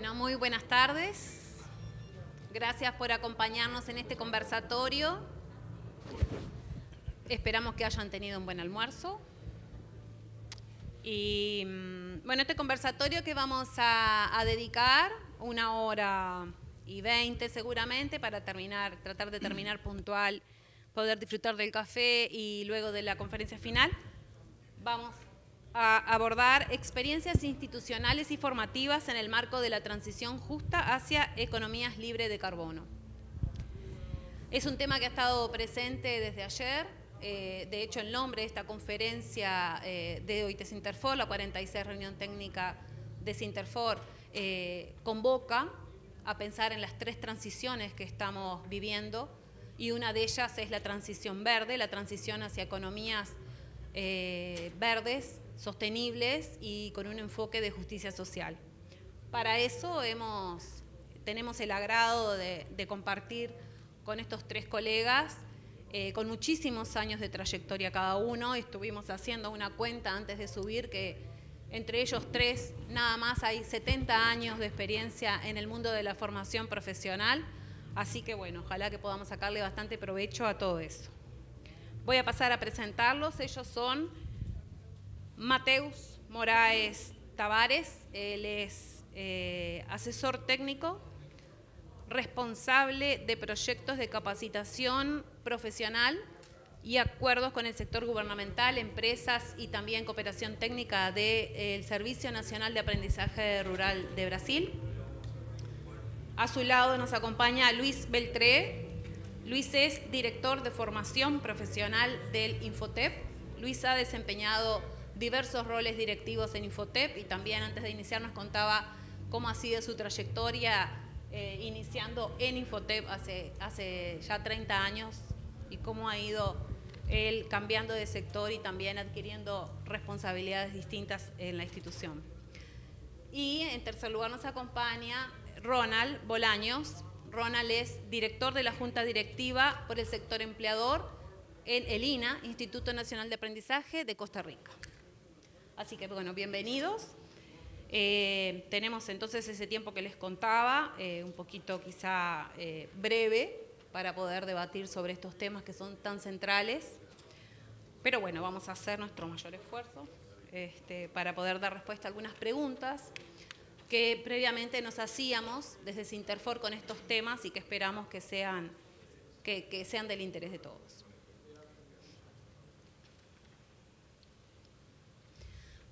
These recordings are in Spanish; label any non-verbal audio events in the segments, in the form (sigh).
Bueno, muy buenas tardes. Gracias por acompañarnos en este conversatorio. Esperamos que hayan tenido un buen almuerzo. Y mm, bueno, este conversatorio que vamos a, dedicar una hora y veinte seguramente para terminar, tratar de terminar (clears throat) puntual, poder disfrutar del café y luego de la conferencia final. Vamos a abordar experiencias institucionales y formativas en el marco de la transición justa hacia economías libres de carbono. Es un tema que ha estado presente desde ayer, eh, de hecho el nombre de esta conferencia eh, de OIT Sinterfor, la 46 reunión técnica de Sinterfor, eh, convoca a pensar en las tres transiciones que estamos viviendo y una de ellas es la transición verde, la transición hacia economías eh, verdes sostenibles y con un enfoque de justicia social. Para eso hemos, tenemos el agrado de, compartir con estos tres colegas, eh, con muchísimos años de trayectoria cada uno, estuvimos haciendo una cuenta antes de subir que entre ellos tres nada más hay 70 años de experiencia en el mundo de la formación profesional, así que bueno, ojalá que podamos sacarle bastante provecho a todo eso. Voy a pasar a presentarlos, ellos son Mateus Moraes Tavares, él es eh, asesor técnico, responsable de proyectos de capacitación profesional y acuerdos con el sector gubernamental, empresas y también cooperación técnica del eh, Servicio Nacional de Aprendizaje Rural de Brasil. A su lado nos acompaña Luis Beltré. Luis es director de formación profesional del Infotep. Luis ha desempeñado diversos roles directivos en Infotep y también antes de iniciar nos contaba cómo ha sido su trayectoria eh, iniciando en Infotep hace, hace ya 30 años y cómo ha ido él cambiando de sector y también adquiriendo responsabilidades distintas en la institución. Y en tercer lugar nos acompaña Ronald Bolaños. Ronald es director de la Junta Directiva por el sector empleador en el INA, Instituto Nacional de Aprendizaje de Costa Rica. Así que bueno, bienvenidos. Eh, tenemos entonces ese tiempo que les contaba, eh, un poquito quizá eh, breve, para poder debatir sobre estos temas que son tan centrales. Pero bueno, vamos a hacer nuestro mayor esfuerzo este, para poder dar respuesta a algunas preguntas que previamente nos hacíamos desde Sinterfor con estos temas y que esperamos que sean, que sean del interés de todos.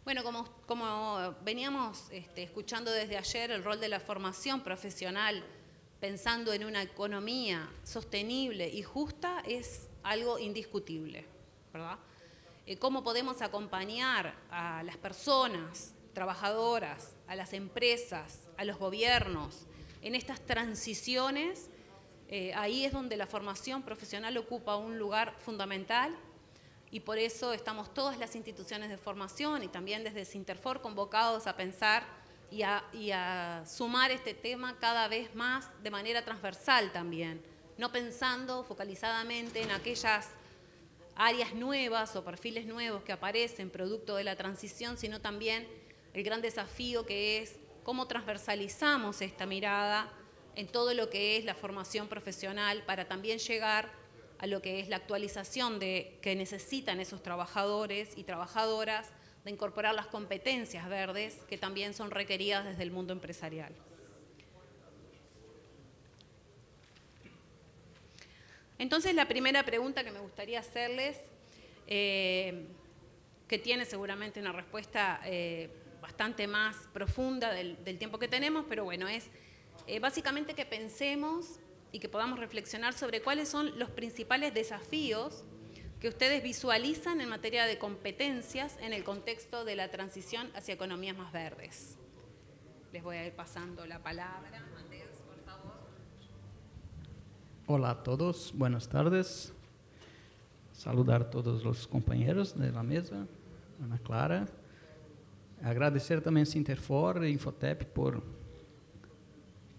Bueno, como, veníamos este, escuchando desde ayer, el rol de la formación profesional, pensando en una economía sostenible y justa, es algo indiscutible, ¿verdad? Eh, ¿Cómo podemos acompañar a las personas trabajadoras, a las empresas, a los gobiernos en estas transiciones? Eh, ahí es donde la formación profesional ocupa un lugar fundamental y por eso estamos todas las instituciones de formación y también desde Sinterfor convocados a pensar y a, y a, sumar este tema cada vez más de manera transversal también, no pensando focalizadamente en aquellas áreas nuevas o perfiles nuevos que aparecen producto de la transición, sino también el gran desafío que es cómo transversalizamos esta mirada en todo lo que es la formación profesional para también llegar a lo que es la actualización de, que necesitan esos trabajadores y trabajadoras, de incorporar las competencias verdes que también son requeridas desde el mundo empresarial. Entonces la primera pregunta que me gustaría hacerles, eh, que tiene seguramente una respuesta eh, bastante más profunda del, tiempo que tenemos, pero bueno, es eh, básicamente que pensemos y que podamos reflexionar sobre cuáles son los principales desafíos que ustedes visualizan en materia de competencias en el contexto de la transición hacia economías más verdes. Les voy a ir pasando la palabra. Hola a todos, buenas tardes. Saludar a todos los compañeros de la mesa, Ana Clara. Agradecer también a Sinterfor e Infotep por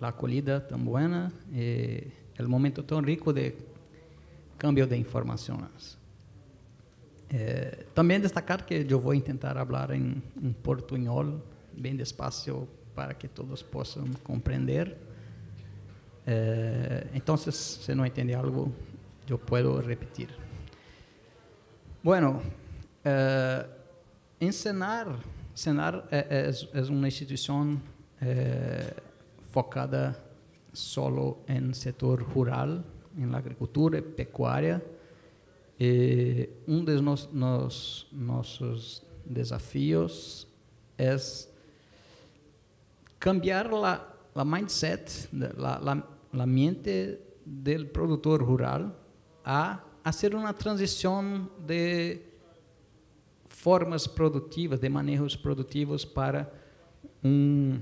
a acolhida tão boa e eh, o momento tão rico de cambio de informações eh, também destacar que eu vou tentar falar em português bem portuñol, despacio, para que todos possam compreender então eh, se si no algo, eu posso repetir. Bueno, eh, Senar é é uma instituição eh, focada solo em setor rural, em agricultura e pecuária. E eh, um dos nos, nos, nossos desafios é cambiar a, a mindset, a, a, mente do produtor rural a fazer uma transição de formas produtivas, de manejos produtivos para um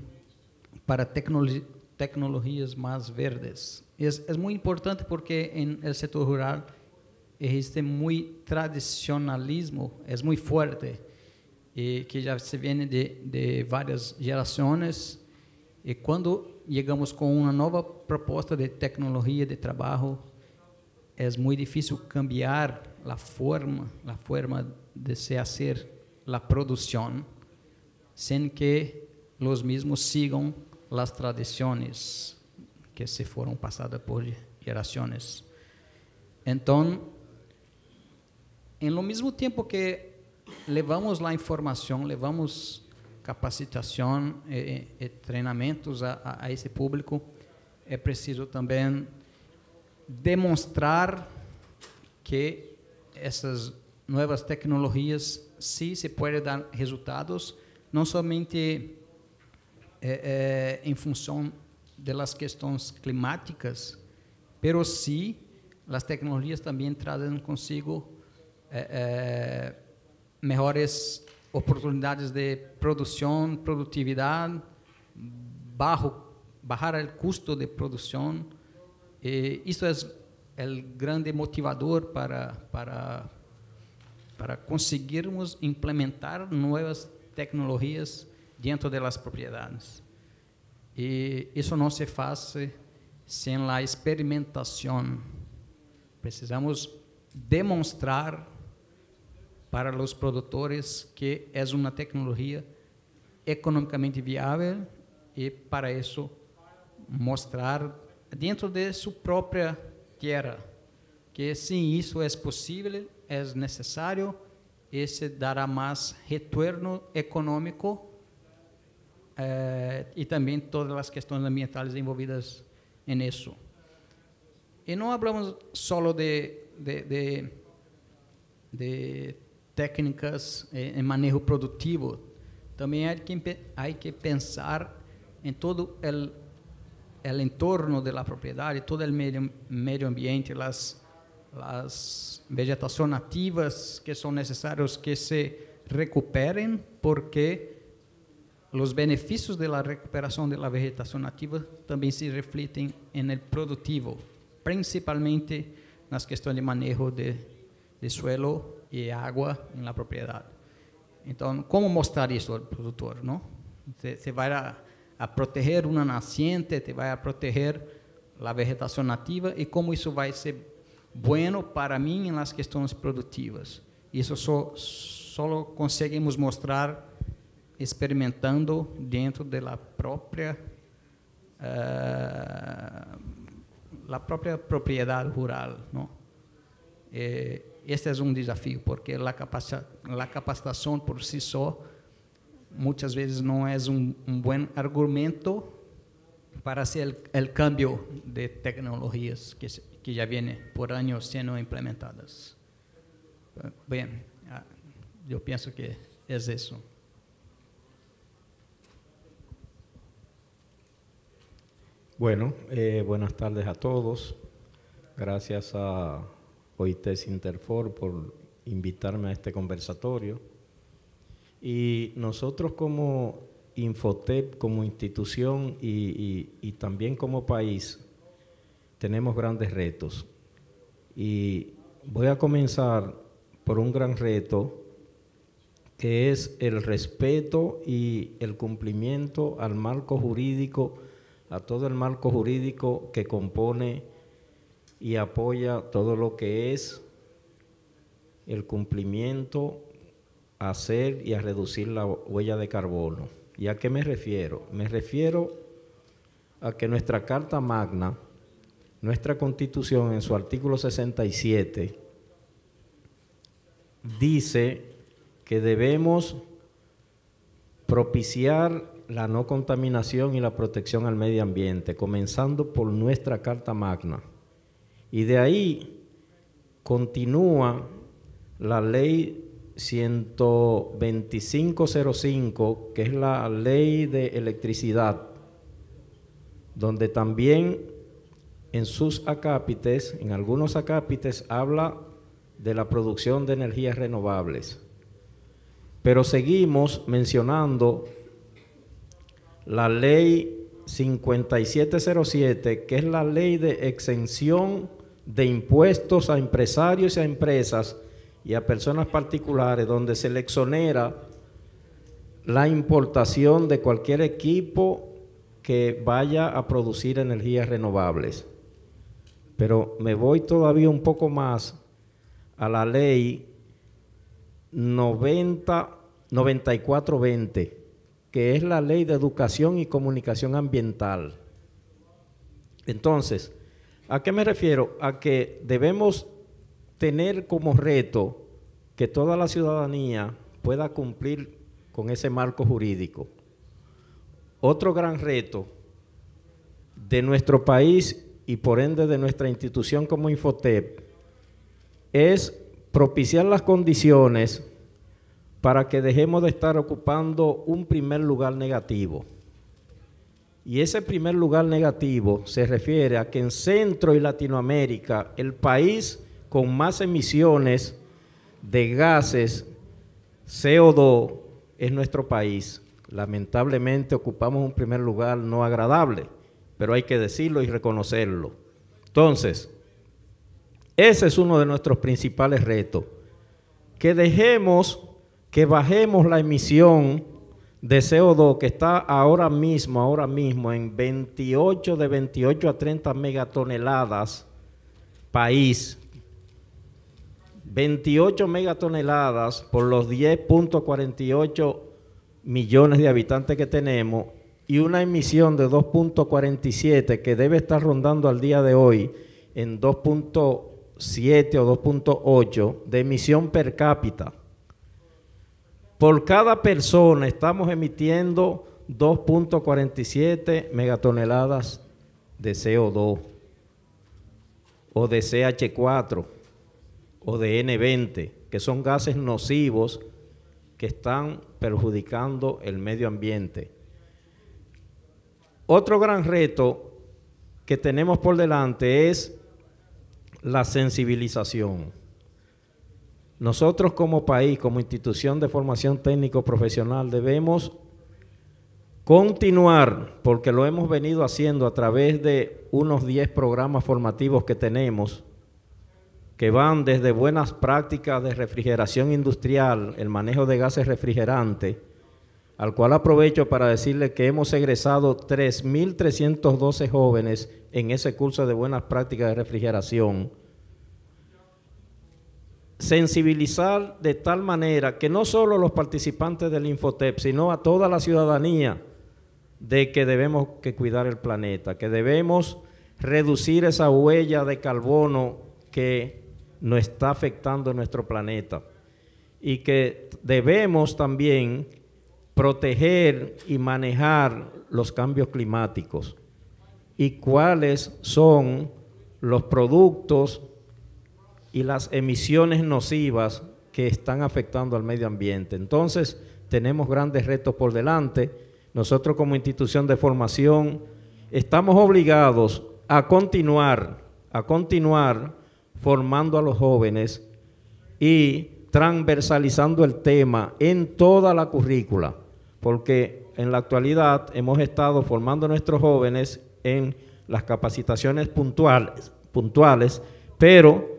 para tecnologias mais verdes. É muito importante porque no setor rural existe muito tradicionalismo, é muito forte, e eh, que já se vem de, de gerações. E eh, quando chegamos com uma nova proposta de tecnologia de trabalho, é muito difícil cambiar a forma, a forma de se fazer a produção, sem que os mesmos sigam las tradiciones que se fueron pasadas por gerações. Então, em lo mesmo tempo que levamos a informação, levamos capacitação e, eh, eh, eh, treinamentos a, a, esse público, é preciso também demonstrar que essas novas tecnologias sim se podem dar resultados, não somente é, é, em função das questões climáticas, pero sim, as tecnologias também trazem consigo é, é, melhores oportunidades de produção, produtividade, baixo, baixar o custo de produção. E isso é o grande motivador para para para conseguirmos implementar novas tecnologias dentro das propriedades. E isso não se faz sem a experimentação. Precisamos demonstrar para os produtores que é uma tecnologia economicamente viável e para isso mostrar dentro de sua própria terra que sim isso é possível, é necessário, esse dará mais retorno econômico Eh, y también todas las cuestiones ambientales envolvidas en eso. Y no hablamos solo de, técnicas eh, en manejo productivo, también hay que, pensar en todo el, entorno de la propiedad, todo el medio, ambiente, las, las vegetaciones nativas que son necesarias que se recuperen porque os benefícios da recuperação da vegetação nativa também se refletem no produtivo, principalmente nas questões de manejo de, de, suelo e água na propriedade. Então, como mostrar isso ao produtor? Não? Se, se a, a, proteger uma naciente, te vai a proteger a vegetação nativa e como isso vai ser bueno para mim em questões produtivas? Isso só, só conseguimos mostrar experimentando dentro da própria uh, eh, própria propriedade rural, não? E eh, este é um desafio porque a capacitação, capacitação por si só muitas vezes não é um, um bom argumento para ser o cambio de tecnologias que, que já vêm por anos sendo implementadas. Eh, Bem, eu ah, penso que é isso. Bueno, eh, buenas tardes a todos. Gracias a OITES Interfor por invitarme a este conversatorio. Y nosotros como Infotep, como institución y, y también como país, tenemos grandes retos. Y voy a comenzar por un gran reto que es el respeto y el cumplimiento al marco jurídico a todo el marco jurídico que compone y apoya todo lo que es el cumplimiento a hacer y a reducir la huella de carbono. ¿Y a qué me refiero? Me refiero a que nuestra Carta Magna, nuestra Constitución en su artículo 67, dice que debemos propiciar la no contaminación y la protección al medio ambiente, comenzando por nuestra Carta Magna. Y de ahí continúa la ley 12505, que es la ley de electricidad, donde también en sus acápites, en algunos acápites, habla de la producción de energías renovables. Pero seguimos mencionando la ley 5707, que es la ley de exención de impuestos a empresarios y a empresas y a personas particulares, donde se le exonera la importación de cualquier equipo que vaya a producir energías renovables. Pero me voy todavía un poco más a la ley 90, 9420 que es la ley de educación y comunicación ambiental. Entonces, ¿a qué me refiero? A que debemos tener como reto que toda la ciudadanía pueda cumplir con ese marco jurídico. Otro gran reto de nuestro país y por ende de nuestra institución como Infotep es propiciar las condiciones para que dejemos de estar ocupando un primer lugar negativo. Y ese primer lugar negativo se refiere a que en Centro y Latinoamérica, el país con más emisiones de gases CO2 es nuestro país. Lamentablemente ocupamos un primer lugar no agradable, pero hay que decirlo y reconocerlo. Entonces, ese es uno de nuestros principales retos, que dejemos que bajemos la emisión de CO2 que está ahora mismo, ahora mismo en 28 de 28 a 30 megatoneladas país. 28 megatoneladas por los 10.48 millones de habitantes que tenemos y una emisión de 2.47 que debe estar rondando al día de hoy en 2.7 o 2.8 de emisión per cápita. Por cada persona estamos emitiendo 2.47 megatoneladas de CO2 o de CH4 o de N20, que son gases nocivos que están perjudicando el medio ambiente. Otro gran reto que tenemos por delante es la sensibilización. Nosotros como país, como institución de formación técnico profesional, debemos continuar, porque lo hemos venido haciendo a través de unos 10 programas formativos que tenemos, que van desde buenas prácticas de refrigeración industrial, el manejo de gases refrigerantes, al cual aprovecho para decirle que hemos egresado 3.312 jóvenes en ese curso de buenas prácticas de refrigeración sensibilizar de tal manera que no solo los participantes del Infotep, sino a toda la ciudadanía, de que debemos que cuidar el planeta, que debemos reducir esa huella de carbono que nos está afectando nuestro planeta y que debemos también proteger y manejar los cambios climáticos y cuáles son los productos y las emisiones nocivas que están afectando al medio ambiente. Entonces, tenemos grandes retos por delante. Nosotros como institución de formación estamos obligados a continuar, a continuar formando a los jóvenes y transversalizando el tema en toda la currícula, porque en la actualidad hemos estado formando a nuestros jóvenes en las capacitaciones puntuales, puntuales pero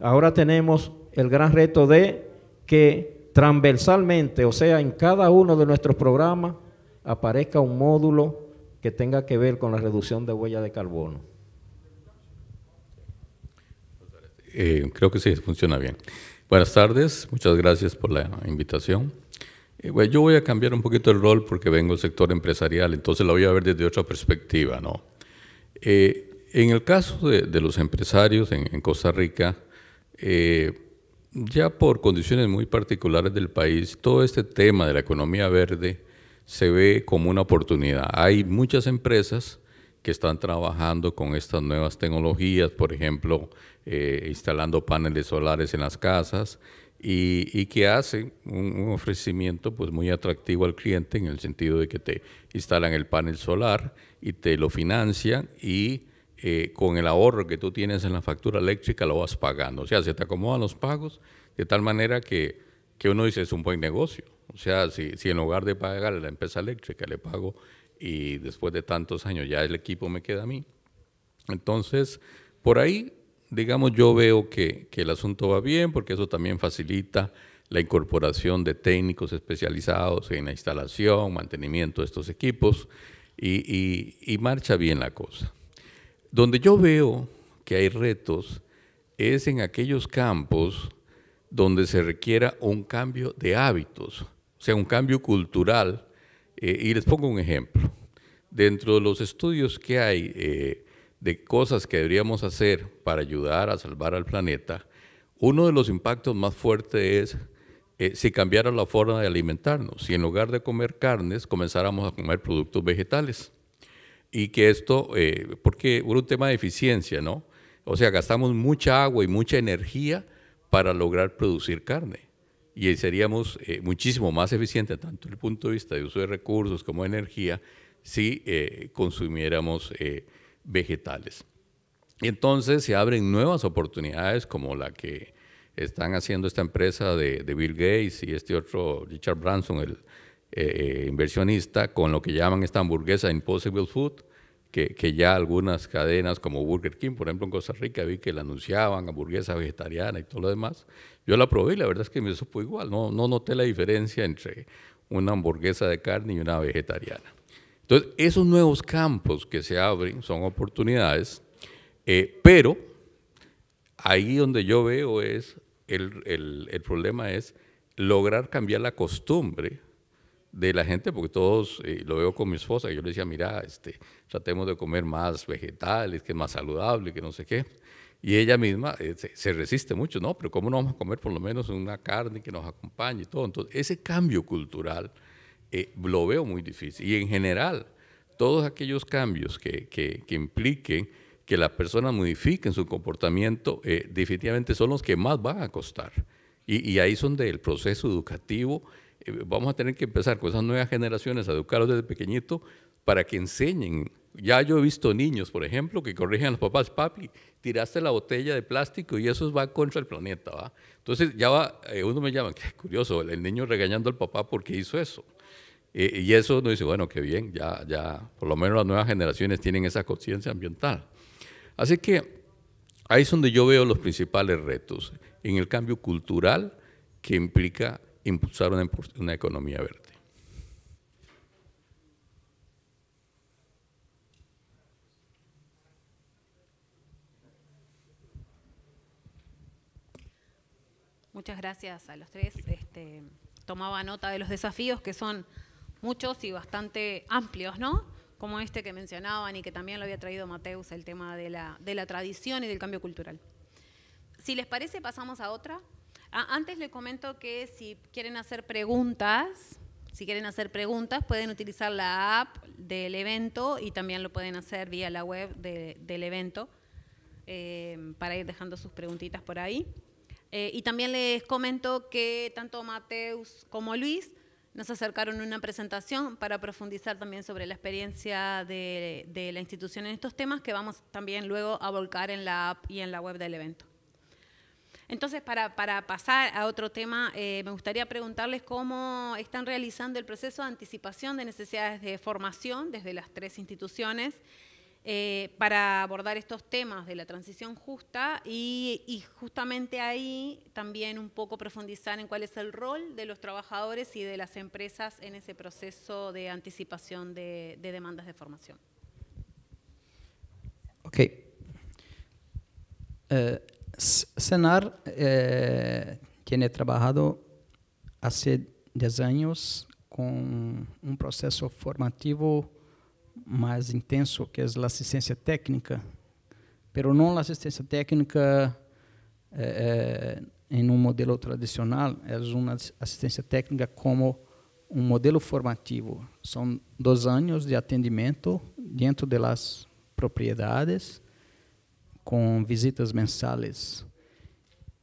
Ahora tenemos el gran reto de que transversalmente, o sea, en cada uno de nuestros programas, aparezca un módulo que tenga que ver con la reducción de huella de carbono. Eh, creo que sí, funciona bien. Buenas tardes, muchas gracias por la invitación. Eh, yo voy a cambiar un poquito el rol porque vengo del sector empresarial, entonces lo voy a ver desde otra perspectiva. ¿no? Eh, en el caso de, los empresarios en Costa Rica, eh, ya por condiciones muy particulares del país, todo este tema de la economía verde se ve como una oportunidad. Hay muchas empresas que están trabajando con estas nuevas tecnologías, por ejemplo, eh, instalando paneles solares en las casas y, que hacen un, un, ofrecimiento pues, muy atractivo al cliente en el sentido de que te instalan el panel solar y te lo financian y eh, con el ahorro que tú tienes en la factura eléctrica lo vas pagando. O sea, se te acomodan los pagos de tal manera que, que uno dice es un buen negocio. O sea, si, en lugar de pagar a la empresa eléctrica le pago y después de tantos años ya el equipo me queda a mí. Entonces, por ahí, digamos, yo veo que, el asunto va bien porque eso también facilita la incorporación de técnicos especializados en la instalación, mantenimiento de estos equipos y marcha bien la cosa. Donde yo veo que hay retos es en aquellos campos donde se requiera un cambio de hábitos, o sea, un cambio cultural. Eh, y les pongo un ejemplo. Dentro de los estudios que hay eh, de cosas que deberíamos hacer para ayudar a salvar al planeta, uno de los impactos más fuertes es eh, si cambiara la forma de alimentarnos, si en lugar de comer carnes comenzáramos a comer productos vegetales y que esto, eh, porque por un tema de eficiencia, ¿no? O sea, gastamos mucha agua y mucha energía para lograr producir carne. Y seríamos eh, muchísimo más eficientes, tanto desde el punto de vista de uso de recursos como de energía, si eh, consumiéramos vegetales. Y entonces se abren nuevas oportunidades como la que están haciendo esta empresa de, de Bill Gates y este otro Richard Branson, el, eh, eh, inversionista con lo que llaman esta hamburguesa Impossible Food, que, ya algunas cadenas como Burger King, por ejemplo en Costa Rica, vi que la anunciaban, hamburguesa vegetariana y todo lo demás. Yo la probé y la verdad es que me supo igual, no, no noté la diferencia entre una hamburguesa de carne y una vegetariana. Entonces, esos nuevos campos que se abren son oportunidades, eh, pero ahí donde yo veo es, el, el problema es lograr cambiar la costumbre de la gente, porque todos, eh, lo veo con mi esposa, yo le decía, mira, este, tratemos de comer más vegetales, que es más saludable, que no sé qué. Y ella misma eh, se, resiste mucho, ¿no? Pero ¿cómo no vamos a comer por lo menos una carne que nos acompañe y todo? Entonces, ese cambio cultural eh, lo veo muy difícil. Y en general, todos aquellos cambios que, que, impliquen que las personas modifiquen su comportamiento, definitivamente son los que más van a costar. Y, y ahí son del proceso educativo vamos a tener que empezar con esas nuevas generaciones a educarlos desde pequeñito para que enseñen. Ya yo he visto niños, por ejemplo, que corrigen a los papás, papi, tiraste la botella de plástico y eso va contra el planeta. ¿va? Entonces ya va, eh, uno me llama, (laughs) qué curioso, el niño regañando al papá porque hizo eso. y eso nos dice, bueno, qué bien, ya, ya, por lo menos las nuevas generaciones tienen esa conciencia ambiental. Así que ahí es donde yo veo los principales retos, en el cambio cultural que implica impulsar una, una economía verde. Muchas gracias a los tres. Este, tomaba nota de los desafíos que son muchos y bastante amplios, ¿no? Como este que mencionaban y que también lo había traído Mateus, el tema de la tradición y del cambio cultural. Si les parece, pasamos a otra. Ah, antes le comento que si quieren hacer preguntas, si quieren hacer preguntas, pueden utilizar la app del evento y también lo pueden hacer vía la web del evento eh, para ir dejando sus preguntitas por ahí. Eh, y también les comento que tanto Mateus como Luis nos acercaron una presentación para profundizar también sobre la experiencia de la institución en estos temas que vamos también luego a volcar en la app y en la web del evento. Entonces, para, pasar a otro tema, eh, me gustaría preguntarles cómo están realizando el proceso de anticipación de necesidades de formación desde las tres instituciones eh, para abordar estos temas de la transición justa y, justamente ahí también un poco profundizar en cuál es el rol de los trabajadores y de las empresas en ese proceso de anticipación de, demandas de formación. Ok. Eh, Senar é, eh, tiene é trabajado hace 10 años con un proceso formativo más intenso que es é la asistencia técnica, pero no la asistencia técnica eh, en un modelo tradicional, es una asistencia técnica como un modelo formativo. Son dos años de atendimiento dentro de las propiedades com visitas mensais.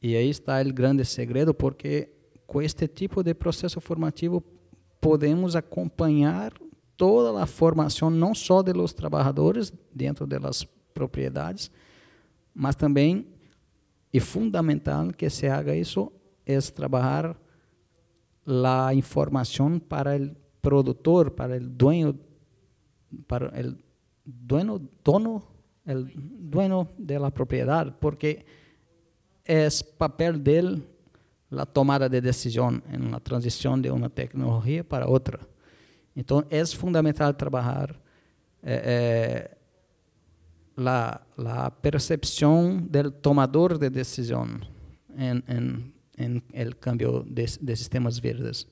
E aí está o grande segredo, porque com este tipo de processo formativo podemos acompanhar toda a formação, não só de los trabalhadores dentro das propriedades, mas também e fundamental que se haga isso é trabalhar a informação para o produtor, para o dono, para o dono, dono el dueño de la propiedad, porque es papel de él la tomada de decisión en la transición de una tecnología para otra. Entonces es fundamental trabajar eh, eh, la, percepción del tomador de decisión en, el cambio de, sistemas verdes.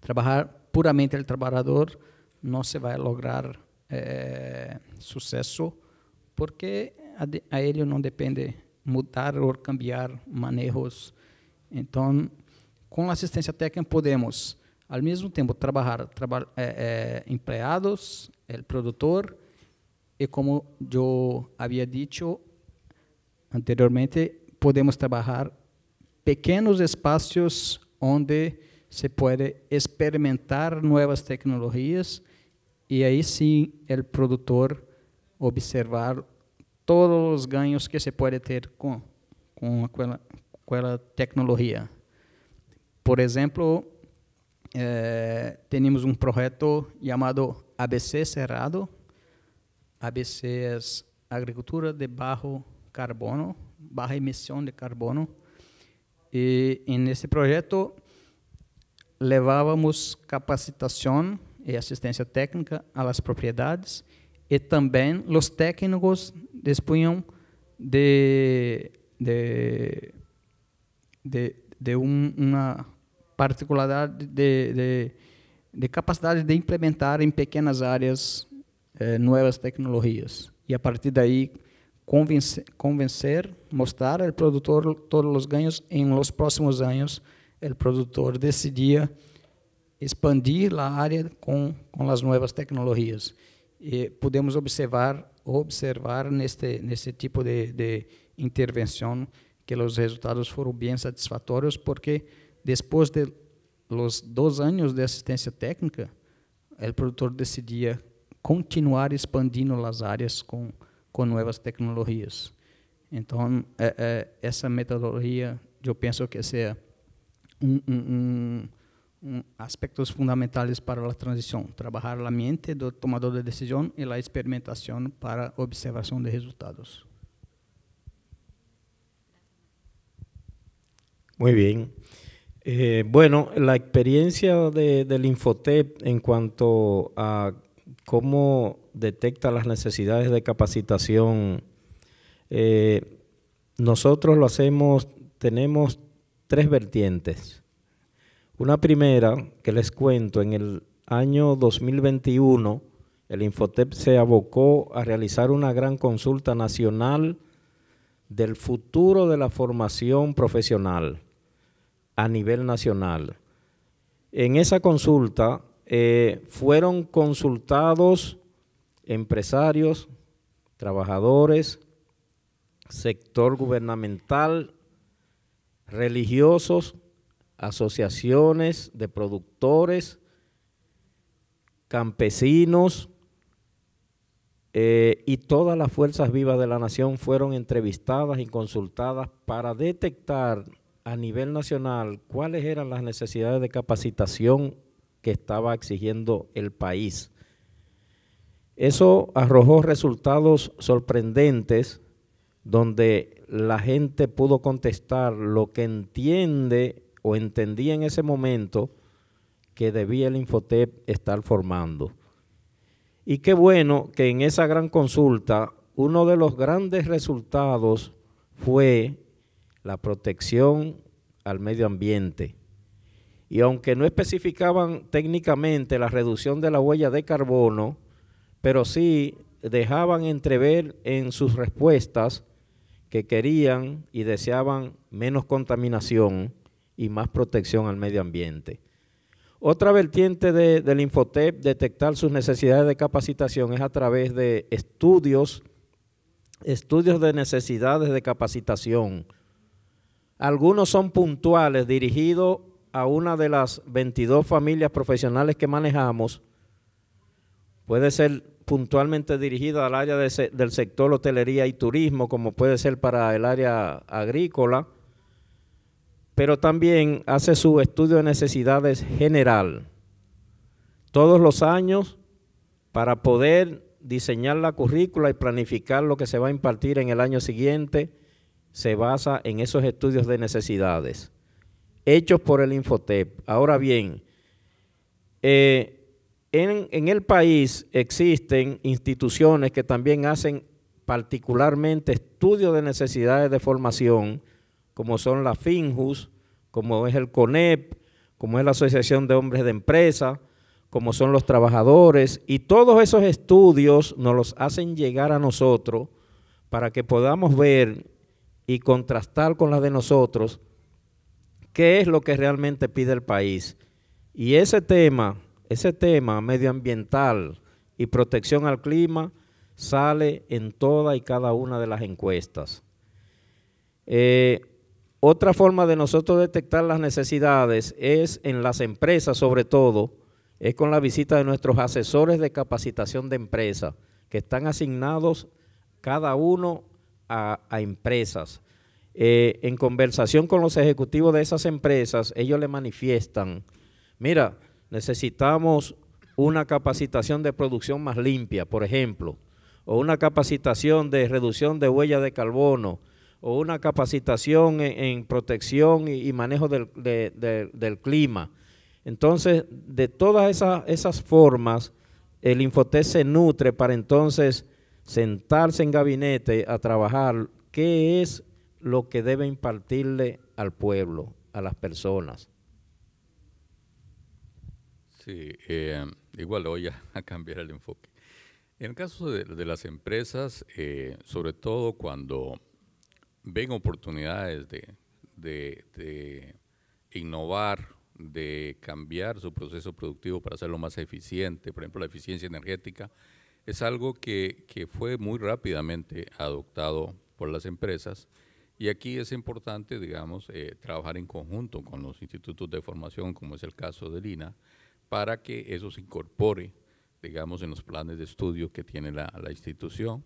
Trabajar puramente el trabajador no se va a lograr eh, suceso porque a, a ele não depende mudar ou cambiar manejos. Então, com assistência técnica podemos, ao mesmo tempo, trabalhar, trabalhar eh, eh, empregados, o produtor e como eu havia dito anteriormente, podemos trabalhar pequenos espaços onde se pode experimentar novas tecnologias e aí sim o produtor observar todos os ganhos que se pode ter com, com, aquela, com aquela tecnologia. Por exemplo, eh, temos um projeto chamado ABC Cerrado, ABC é Agricultura de Baixo Carbono, Baixa Emissão de Carbono, e nesse projeto levávamos capacitação e assistência técnica às propriedades e também os técnicos dispunham de, de, de, de um, uma particularidade de, de, de, capacidade de implementar em pequenas áreas eh, novas tecnologias. E a partir daí, convencer, convencer mostrar ao produtor todos os ganhos. Em os próximos anos, o produtor decidia expandir a área com, com as novas tecnologias e podemos observar observar neste nesse tipo de, de intervenção que os resultados foram bem satisfatórios porque depois de los dois anos de assistência técnica o produtor decidia continuar expandindo as áreas com com novas tecnologias então é, é, essa metodologia eu penso que seja um, um, um aspectos fundamentales para la transición, trabajar la mente del tomador de decisión y la experimentación para observación de resultados. Muy bien. Eh, bueno, la experiencia del Infotep en cuanto a cómo detecta las necesidades de capacitación, eh, nosotros lo hacemos, tenemos tres vertientes. Una primera que les cuento, en el año 2021 el Infotep se abocó a realizar una gran consulta nacional del futuro de la formación profesional a nivel nacional. En esa consulta eh, fueron consultados empresarios, trabajadores, sector gubernamental, religiosos, asociaciones de productores, campesinos eh, y todas las fuerzas vivas de la nación fueron entrevistadas y consultadas para detectar a nivel nacional cuáles eran las necesidades de capacitación que estaba exigiendo el país. Eso arrojó resultados sorprendentes donde la gente pudo contestar lo que entiende entendía en ese momento que debía el Infotep estar formando. Y qué bueno que en esa gran consulta uno de los grandes resultados fue la protección al medio ambiente. Y aunque no especificaban técnicamente la reducción de la huella de carbono, pero sí dejaban entrever en sus respuestas que querían y deseaban menos contaminación y más protección al medio ambiente. Otra vertiente del Infotep, detectar sus necesidades de capacitación, es a través de estudios, estudios de necesidades de capacitación. Algunos son puntuales, dirigidos a una de las 22 familias profesionales que manejamos. Puede ser puntualmente dirigida al área del sector hotelería y turismo, como puede ser para el área agrícola, pero también hace su estudio de necesidades general todos los años para poder diseñar la currícula y planificar lo que se va a impartir en el año siguiente se basa en esos estudios de necesidades hechos por el Infotep. Ahora bien, eh, en, el país existen instituciones que también hacen particularmente estudios de necesidades de formación como son las FINJUS, como es el CONEP, como es la Asociación de Hombres de Empresa, como son los trabajadores, y todos esos estudios nos los hacen llegar a nosotros para que podamos ver y contrastar con las de nosotros qué es lo que realmente pide el país. Y ese tema, ese tema medioambiental y protección al clima sale en toda y cada una de las encuestas. Eh, otra forma de nosotros detectar las necesidades es en las empresas, sobre todo, es con la visita de nuestros asesores de capacitación de empresas, que están asignados cada uno a, empresas. Eh, en conversación con los ejecutivos de esas empresas, ellos le manifiestan, mira, necesitamos una capacitación de producción más limpia, por ejemplo, o una capacitación de reducción de huella de carbono, o una capacitación en, protección y, manejo del, clima. Entonces, de todas esas, esas formas, el Infotec se nutre para entonces sentarse en gabinete a trabajar qué es lo que debe impartirle al pueblo, a las personas. Sí, eh, igual hoy (laughs) a cambiar el enfoque. En el caso de, las empresas, eh, sobre todo cuando ven oportunidades de, innovar, de cambiar su proceso productivo para hacerlo más eficiente. Por ejemplo, la eficiencia energética es algo que, fue muy rápidamente adoptado por las empresas y aquí es importante, digamos, eh, trabajar en conjunto con los institutos de formación, como es el caso de Lina, para que eso se incorpore, digamos, en los planes de estudio que tiene la institución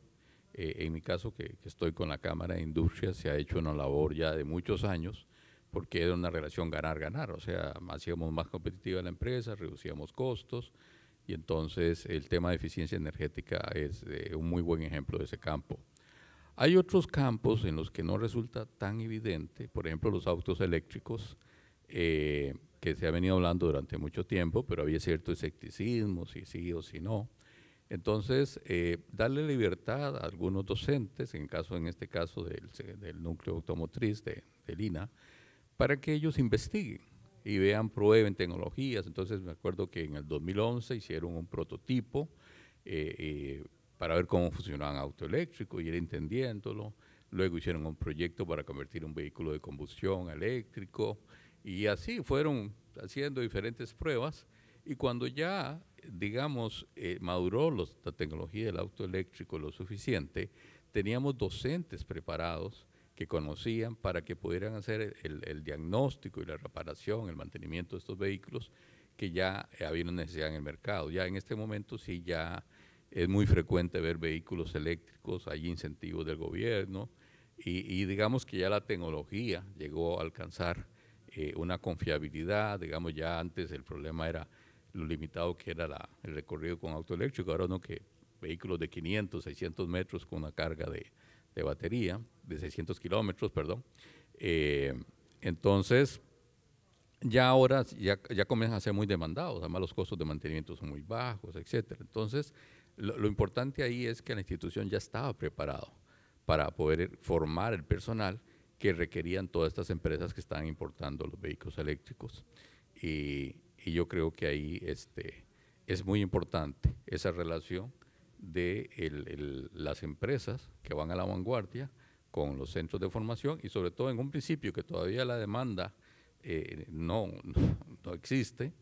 eh, en mi caso, que, estoy con la Cámara de Industria, se ha hecho una labor ya de muchos años, porque era una relación ganar-ganar, o sea, hacíamos más competitiva la empresa, reducíamos costos, y entonces el tema de eficiencia energética es eh, un muy buen ejemplo de ese campo. Hay otros campos en los que no resulta tan evidente, por ejemplo, los autos eléctricos, eh, que se ha venido hablando durante mucho tiempo, pero había cierto escepticismo, si sí o si no. Entonces, eh, darle libertad a algunos docentes, en, caso, en este caso del, núcleo automotriz de, Lina, para que ellos investiguen y vean, prueben tecnologías. Entonces, me acuerdo que en el 2011 hicieron un prototipo eh, eh, para ver cómo funcionaban auto eléctrico y ir entendiéndolo. Luego hicieron un proyecto para convertir un vehículo de combustión eléctrico y así fueron haciendo diferentes pruebas. Y cuando ya digamos, eh, maduró la tecnología del auto eléctrico lo suficiente, teníamos docentes preparados que conocían para que pudieran hacer el, diagnóstico y la reparación, el mantenimiento de estos vehículos que ya eh, había una necesidad en el mercado. Ya en este momento sí ya es muy frecuente ver vehículos eléctricos, hay incentivos del gobierno y, digamos que ya la tecnología llegó a alcanzar eh, una confiabilidad, digamos ya antes el problema era lo limitado que era el recorrido con auto eléctrico. Ahora no, que vehículos de 500, 600 metros con una carga de, de batería, de 600 kilómetros, perdón. Eh, entonces, ya ahora ya, ya comienzan a ser muy demandados, además los costos de mantenimiento son muy bajos, etcétera. Entonces, lo, importante ahí es que la institución ya estaba preparado para poder formar el personal que requerían todas estas empresas que estaban importando los vehículos eléctricos. Y, y yo creo que ahí este, es muy importante esa relación de las empresas que van a la vanguardia con los centros de formación y sobre todo en un principio que todavía la demanda eh, no, existe,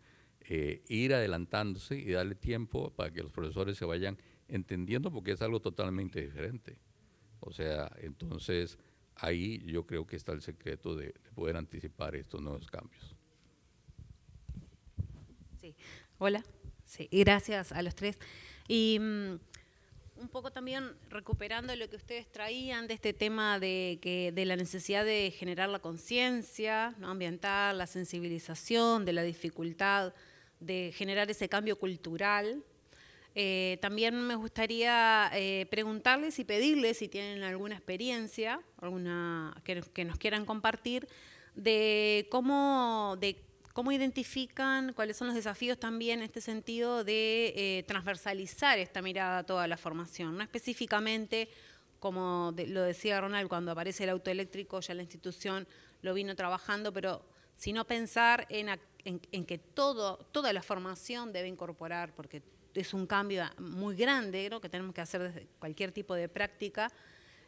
eh, ir adelantándose y darle tiempo para que los profesores se vayan entendiendo porque es algo totalmente diferente. O sea, entonces ahí yo creo que está el secreto de poder anticipar estos nuevos cambios. Hola. Sí, gracias a los tres. Y mm, un poco también recuperando lo que ustedes traían de este tema de, que, de la necesidad de generar la conciencia ¿no? ambiental, la sensibilización, de la dificultad de generar ese cambio cultural. Eh, también me gustaría eh, preguntarles y pedirles si tienen alguna experiencia, alguna que, que nos quieran compartir, de cómo, de ¿Cómo identifican cuáles son los desafíos también en este sentido de eh, transversalizar esta mirada a toda la formación? No específicamente, como lo decía Ronald, cuando aparece el auto eléctrico, ya la institución lo vino trabajando, pero sino pensar en, que todo, toda la formación debe incorporar, porque es un cambio muy grande ¿no? que tenemos que hacer desde cualquier tipo de práctica.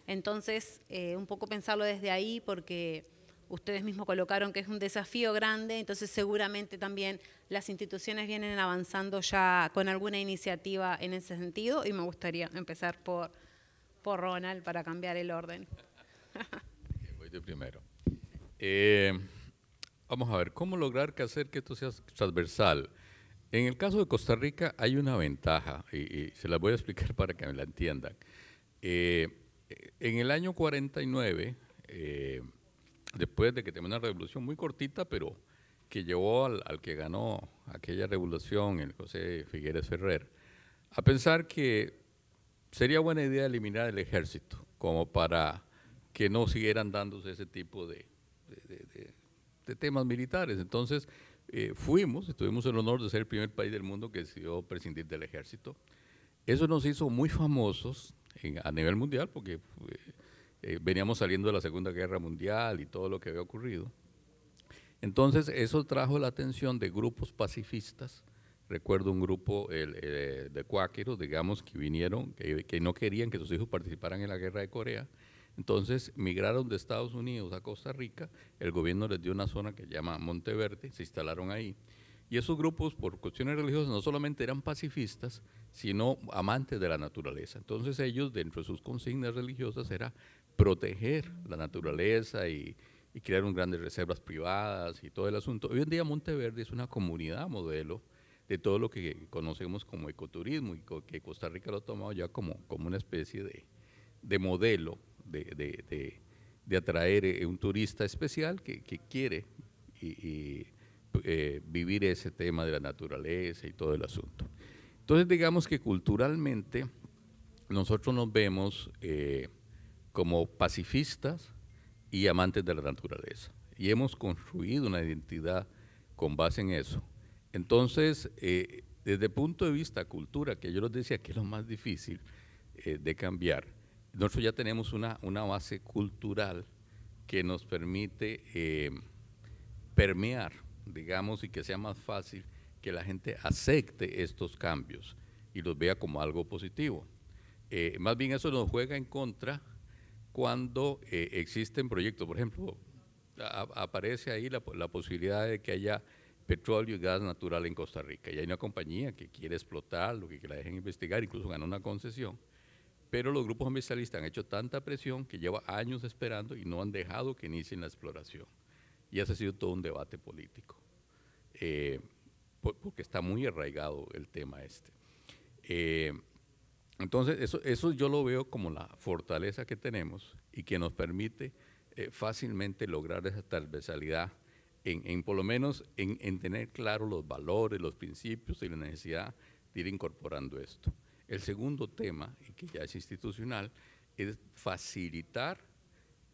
Entonces, eh, un poco pensarlo desde ahí, porque ustedes mismos colocaron que es un desafío grande, entonces seguramente también las instituciones vienen avanzando ya con alguna iniciativa en ese sentido y me gustaría empezar por, por Ronald para cambiar el orden. Voy de primero. Eh, vamos a ver, ¿cómo lograr que hacer que esto sea transversal? En el caso de Costa Rica hay una ventaja, y, se la voy a explicar (laughs) para que me la entiendan. Eh, en el año 49, eh, después de que terminó la revolución, muy cortita, pero que llevó al, que ganó aquella revolución, el José Figueres Ferrer, a pensar que sería buena idea eliminar el ejército, como para que no siguieran dándose ese tipo de, temas militares. Entonces, eh, fuimos, tuvimos el honor de ser el primer país del mundo que decidió prescindir del ejército. Eso nos hizo muy famosos a nivel mundial, porque eh, eh, veníamos saliendo de la Segunda Guerra Mundial y todo lo que había ocurrido. Entonces eso trajo la atención de grupos pacifistas, recuerdo un grupo eh, de cuáqueros, digamos, que vinieron, que, no querían que sus hijos participaran en la guerra de Corea, entonces migraron de Estados Unidos a Costa Rica, el gobierno les dio una zona que se llama Monteverde, se instalaron ahí, y esos grupos, por cuestiones religiosas, no solamente eran pacifistas, sino amantes de la naturaleza. Entonces ellos, dentro de sus consignas religiosas, era proteger la naturaleza y, crearon grandes reservas privadas y todo el asunto. Hoy en día Monteverde es una comunidad modelo de todo lo que conocemos como ecoturismo y que Costa Rica lo ha tomado ya como, como una especie de, modelo de, de, de, atraer eh, un turista especial que, quiere y eh, vivir ese tema de la naturaleza y todo el asunto. Entonces digamos que culturalmente nosotros nos vemos eh, como pacifistas y amantes de la naturaleza y hemos construido una identidad con base en eso. Entonces, eh, desde el punto de vista cultura, que yo les decía que es lo más difícil de cambiar, nosotros ya tenemos una, base cultural que nos permite permear digamos, y que sea más fácil que la gente acepte estos cambios y los vea como algo positivo. Eh, más bien eso nos juega en contra cuando eh, existen proyectos. Por ejemplo, aparece ahí la, posibilidad de que haya petróleo y gas natural en Costa Rica. Y hay una compañía que quiere explotar, lo que, la dejen investigar, incluso ganó una concesión. Pero los grupos ambientalistas han hecho tanta presión que lleva años esperando y no han dejado que inicien la exploración. Y ha sido todo un debate político, eh, porque está muy arraigado el tema este. Eh, entonces, eso, yo lo veo como la fortaleza que tenemos y que nos permite eh, fácilmente lograr esa transversalidad, en, en por lo menos en, tener claro los valores, los principios y la necesidad de ir incorporando esto. El segundo tema, que ya es institucional, es facilitar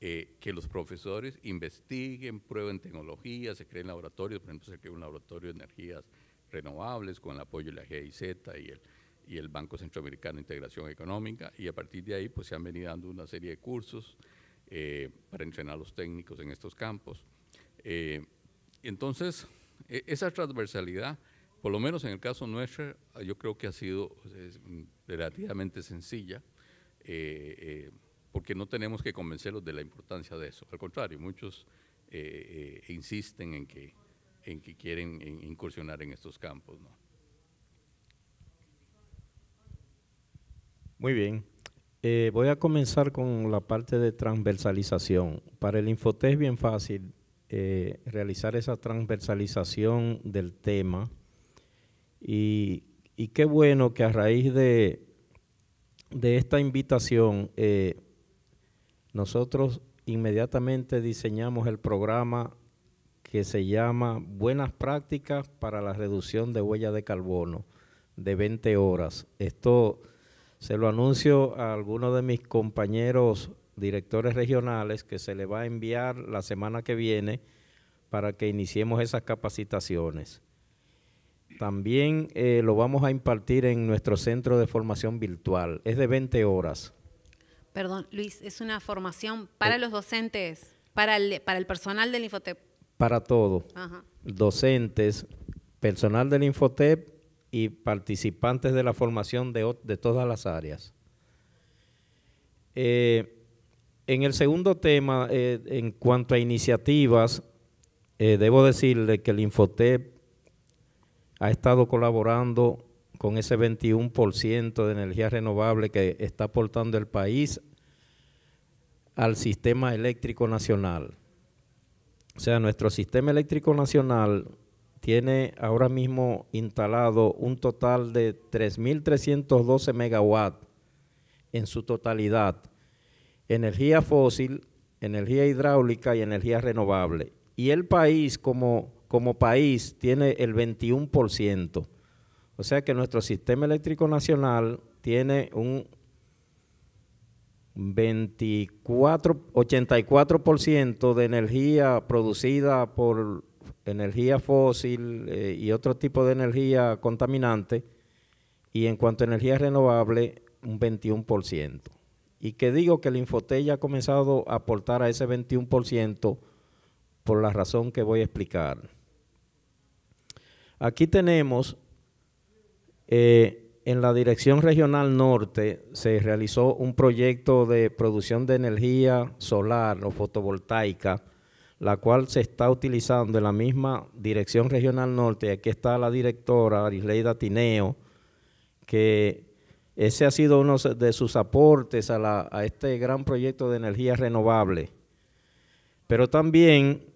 eh, que los profesores investiguen, prueben tecnologías, se creen laboratorios, por ejemplo, se creó un laboratorio de energías renovables con el apoyo de la GIZ y el, y el Banco Centroamericano de Integración Económica, y a partir de ahí pues, se han venido dando una serie de cursos eh, para entrenar a los técnicos en estos campos. Eh, entonces, e, esa transversalidad, por lo menos en el caso nuestro, yo creo que ha sido relativamente sencilla. Eh, porque no tenemos que convencerlos de la importancia de eso. Al contrario, muchos eh, eh, insisten en que, en que quieren incursionar en estos campos. Muy bien. Eh, voy a comenzar con la parte de transversalización. Para el Infotech es bien fácil realizar esa transversalización del tema y, qué bueno que a raíz de, de esta invitación eh, nosotros inmediatamente diseñamos el programa que se llama Buenas Prácticas para la Reducción de Huella de Carbono de 20 horas. Esto se lo anuncio a algunos de mis compañeros directores regionales que se le va a enviar la semana que viene para que iniciemos esas capacitaciones. También eh, lo vamos a impartir en nuestro centro de formación virtual. Es de 20 horas. Perdón, Luis, ¿es una formación para eh. los docentes, para el, personal del Infotep? Para todo. Docentes, personal del Infotep y participantes de la formación de, todas las áreas. Eh, en el segundo tema, eh, en cuanto a iniciativas, debo decirle que el Infotep ha estado colaborando con ese 21% de energía renovable que está aportando el país al sistema eléctrico nacional. O sea, nuestro sistema eléctrico nacional tiene ahora mismo instalado un total de 3.312 megawatts en su totalidad, energía fósil, energía hidráulica y energía renovable. Y el país como, como país tiene el 21%. O sea que nuestro sistema eléctrico nacional tiene un 24, 84% de energía producida por energía fósil eh, y otro tipo de energía contaminante, y en cuanto a energía renovable, un 21%. Y que digo que el Infotel ya ha comenzado a aportar a ese 21% por la razón que voy a explicar. Aquí tenemos eh, en la Dirección Regional Norte se realizó un proyecto de producción de energía solar o fotovoltaica, la cual se está utilizando en la misma Dirección Regional Norte. Aquí está la directora Arisleida Tineo, que ese ha sido uno de sus aportes a, este gran proyecto de energía renovable. Pero también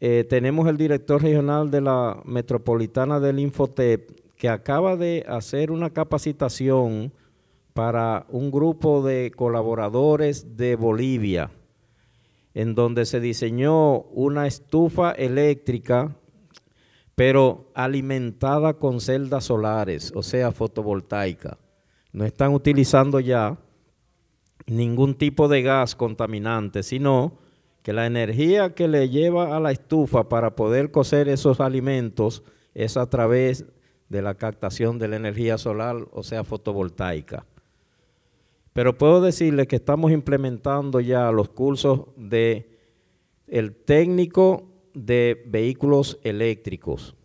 eh, tenemos el director regional de la Metropolitana del Infotep, que acaba de hacer una capacitación para un grupo de colaboradores de Bolivia, en donde se diseñó una estufa eléctrica, pero alimentada con celdas solares, o sea, fotovoltaica. No están utilizando ya ningún tipo de gas contaminante, sino que la energía que le lleva a la estufa para poder cocer esos alimentos es a través de de la captación de la energía solar, o sea, fotovoltaica. Pero puedo decirles que estamos implementando ya los cursos de el técnico de vehículos eléctricos,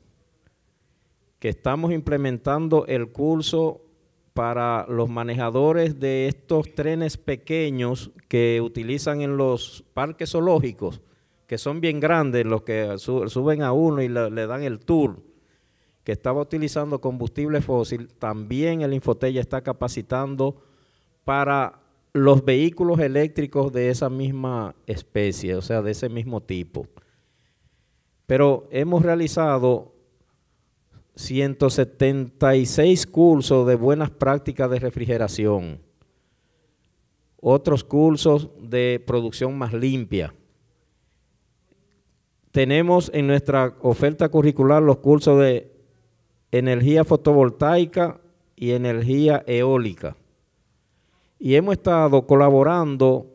que estamos implementando el curso para los manejadores de estos trenes pequeños que utilizan en los parques zoológicos, que son bien grandes, los que suben a uno y le dan el tour que estaba utilizando combustible fósil, también el Infotel ya está capacitando para los vehículos eléctricos de esa misma especie, o sea, de ese mismo tipo. Pero hemos realizado 176 cursos de buenas prácticas de refrigeración, otros cursos de producción más limpia. Tenemos en nuestra oferta curricular los cursos de energía fotovoltaica y energía eólica. Y hemos estado colaborando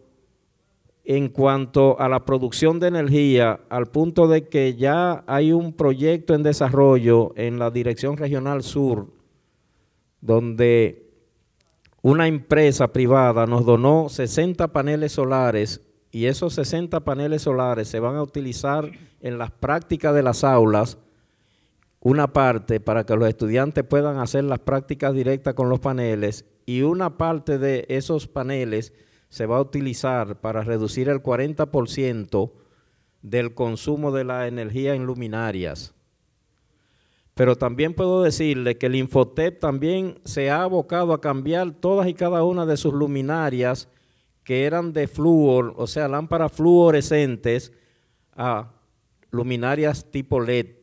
en cuanto a la producción de energía, al punto de que ya hay un proyecto en desarrollo en la Dirección Regional Sur, donde una empresa privada nos donó 60 paneles solares y esos 60 paneles solares se van a utilizar en las prácticas de las aulas una parte para que los estudiantes puedan hacer las prácticas directas con los paneles y una parte de esos paneles se va a utilizar para reducir el 40% del consumo de la energía en luminarias. Pero también puedo decirle que el Infotep también se ha abocado a cambiar todas y cada una de sus luminarias que eran de flúor, o sea, lámparas fluorescentes, a luminarias tipo LED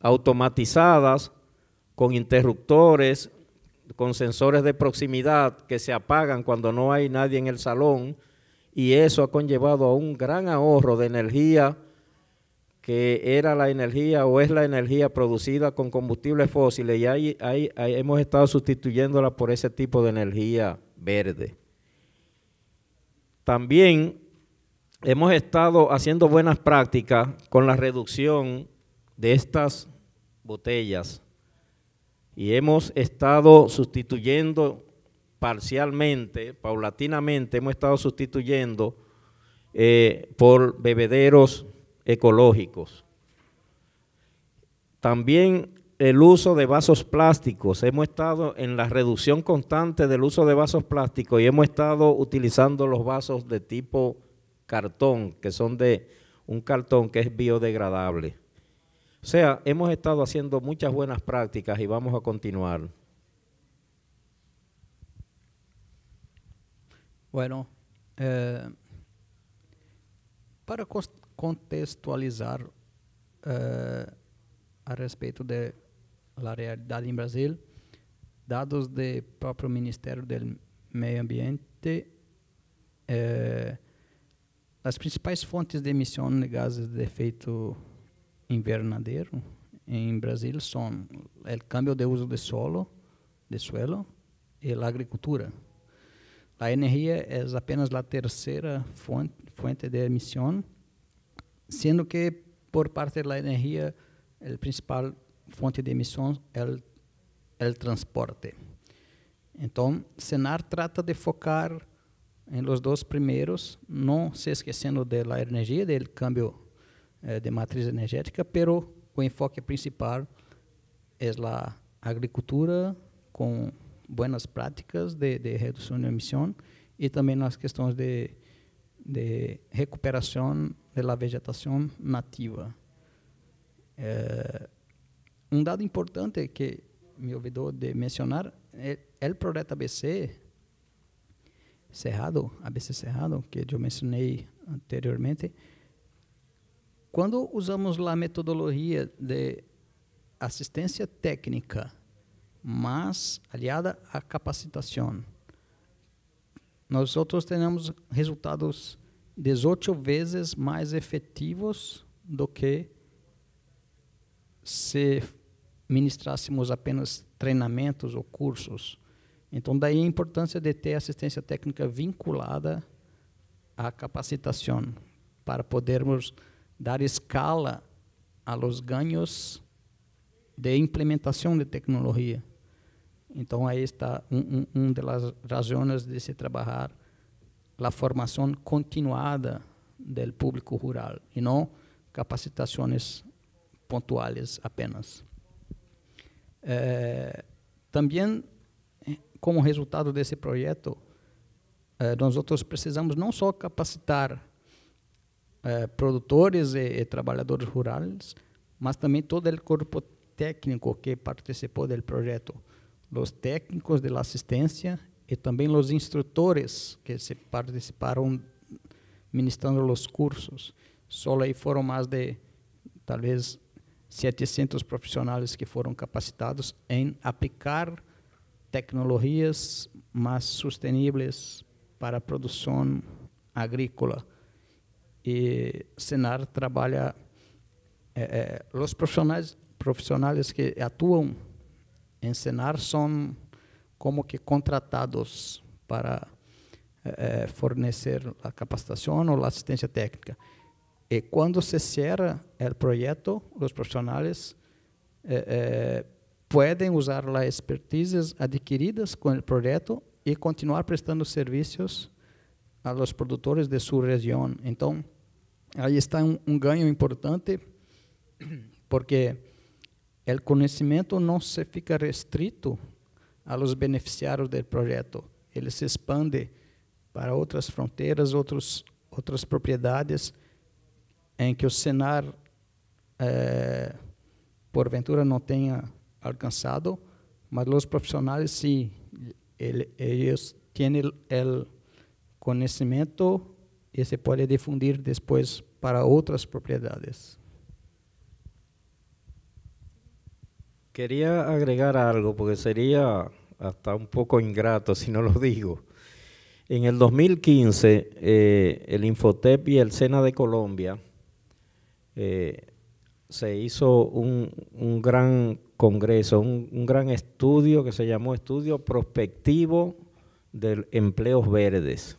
automatizadas con interruptores, con sensores de proximidad que se apagan cuando no hay nadie en el salón y eso ha conllevado a un gran ahorro de energía que era la energía o es la energía producida con combustibles fósiles y ahí, ahí, hemos estado sustituyéndola por ese tipo de energía verde. También hemos estado haciendo buenas prácticas con la reducción de estas botellas y hemos estado sustituyendo parcialmente, paulatinamente, hemos estado sustituyendo eh, por bebederos ecológicos. También el uso de vasos plásticos. Hemos estado en la reducción constante del uso de vasos plásticos y hemos estado utilizando los vasos de tipo cartón, que son de un cartón que es biodegradable. O sea, hemos estado haciendo muchas buenas prácticas y vamos a continuar. Bueno, eh, para contextualizar eh, a respecto de la realidad en Brasil, datos del propio Ministerio del Medio Ambiente, eh, las principales fuentes de emisión de gases de efecto. invernadero em Brasil são o cambio de uso de solo, de suelo e la agricultura. A energia é apenas a terceira fonte de emissão, sendo que por parte da energia a principal fonte de emissão é, é o transporte. Então, Senar trata de focar em os dois primeiros, não se esquecendo da energia, do câmbio eh, de matriz energética, pero o enfoque principal é a agricultura com boas práticas de, de redução de emissão e também nas questões de, de recuperação da vegetação nativa. Eh, um dado importante que me olvidou de mencionar é, é o projeto ABC Cerrado, ABC Cerrado, que eu mencionei anteriormente, quando usamos a metodologia de assistência técnica, mas aliada à capacitação, nós outros temos resultados 18 vezes mais efetivos do que se ministrássemos apenas treinamentos ou cursos. Então, daí a importância de ter assistência técnica vinculada à capacitação, para podermos dar escala a los ganhos de implementação de tecnologia. Então, aí está uma um, um das razões de se trabalhar a formação continuada do público rural e não capacitações pontuais apenas. Eh, também, eh, como resultado desse projeto, eh, nós precisamos não só capacitar é, produtores e, e, trabalhadores rurais, mas também todo o corpo técnico que participou do projeto, os técnicos da assistência e também os instrutores que se participaram ministrando os cursos. Só aí foram mais de talvez 700 profissionais que foram capacitados em aplicar tecnologias mais sustentáveis para a produção agrícola e Senar trabalha é, é, os profissionais profissionais que atuam em Senar são como que contratados para é, é fornecer a capacitação ou a assistência técnica. E quando se cierra o projeto, os profissionais é, é, podem usar as expertises adquiridas com o projeto e continuar prestando serviços a los produtores de sua região. Então, aí está um, um ganho importante, porque o conhecimento não se fica restrito a los beneficiários do projeto, ele se expande para outras fronteiras, outros, outras propriedades, em que o Senar, eh, porventura, não tenha alcançado, mas os profissionais, sim, eles têm o ese método y se puede difundir después para otras propiedades. Quería agregar algo porque sería hasta un poco ingrato si no lo digo. En el 2015, eh, el Infotep y el SENA de Colombia eh, se hizo un, gran congreso, un, un, gran estudio que se llamó Estudio Prospectivo de Empleos Verdes.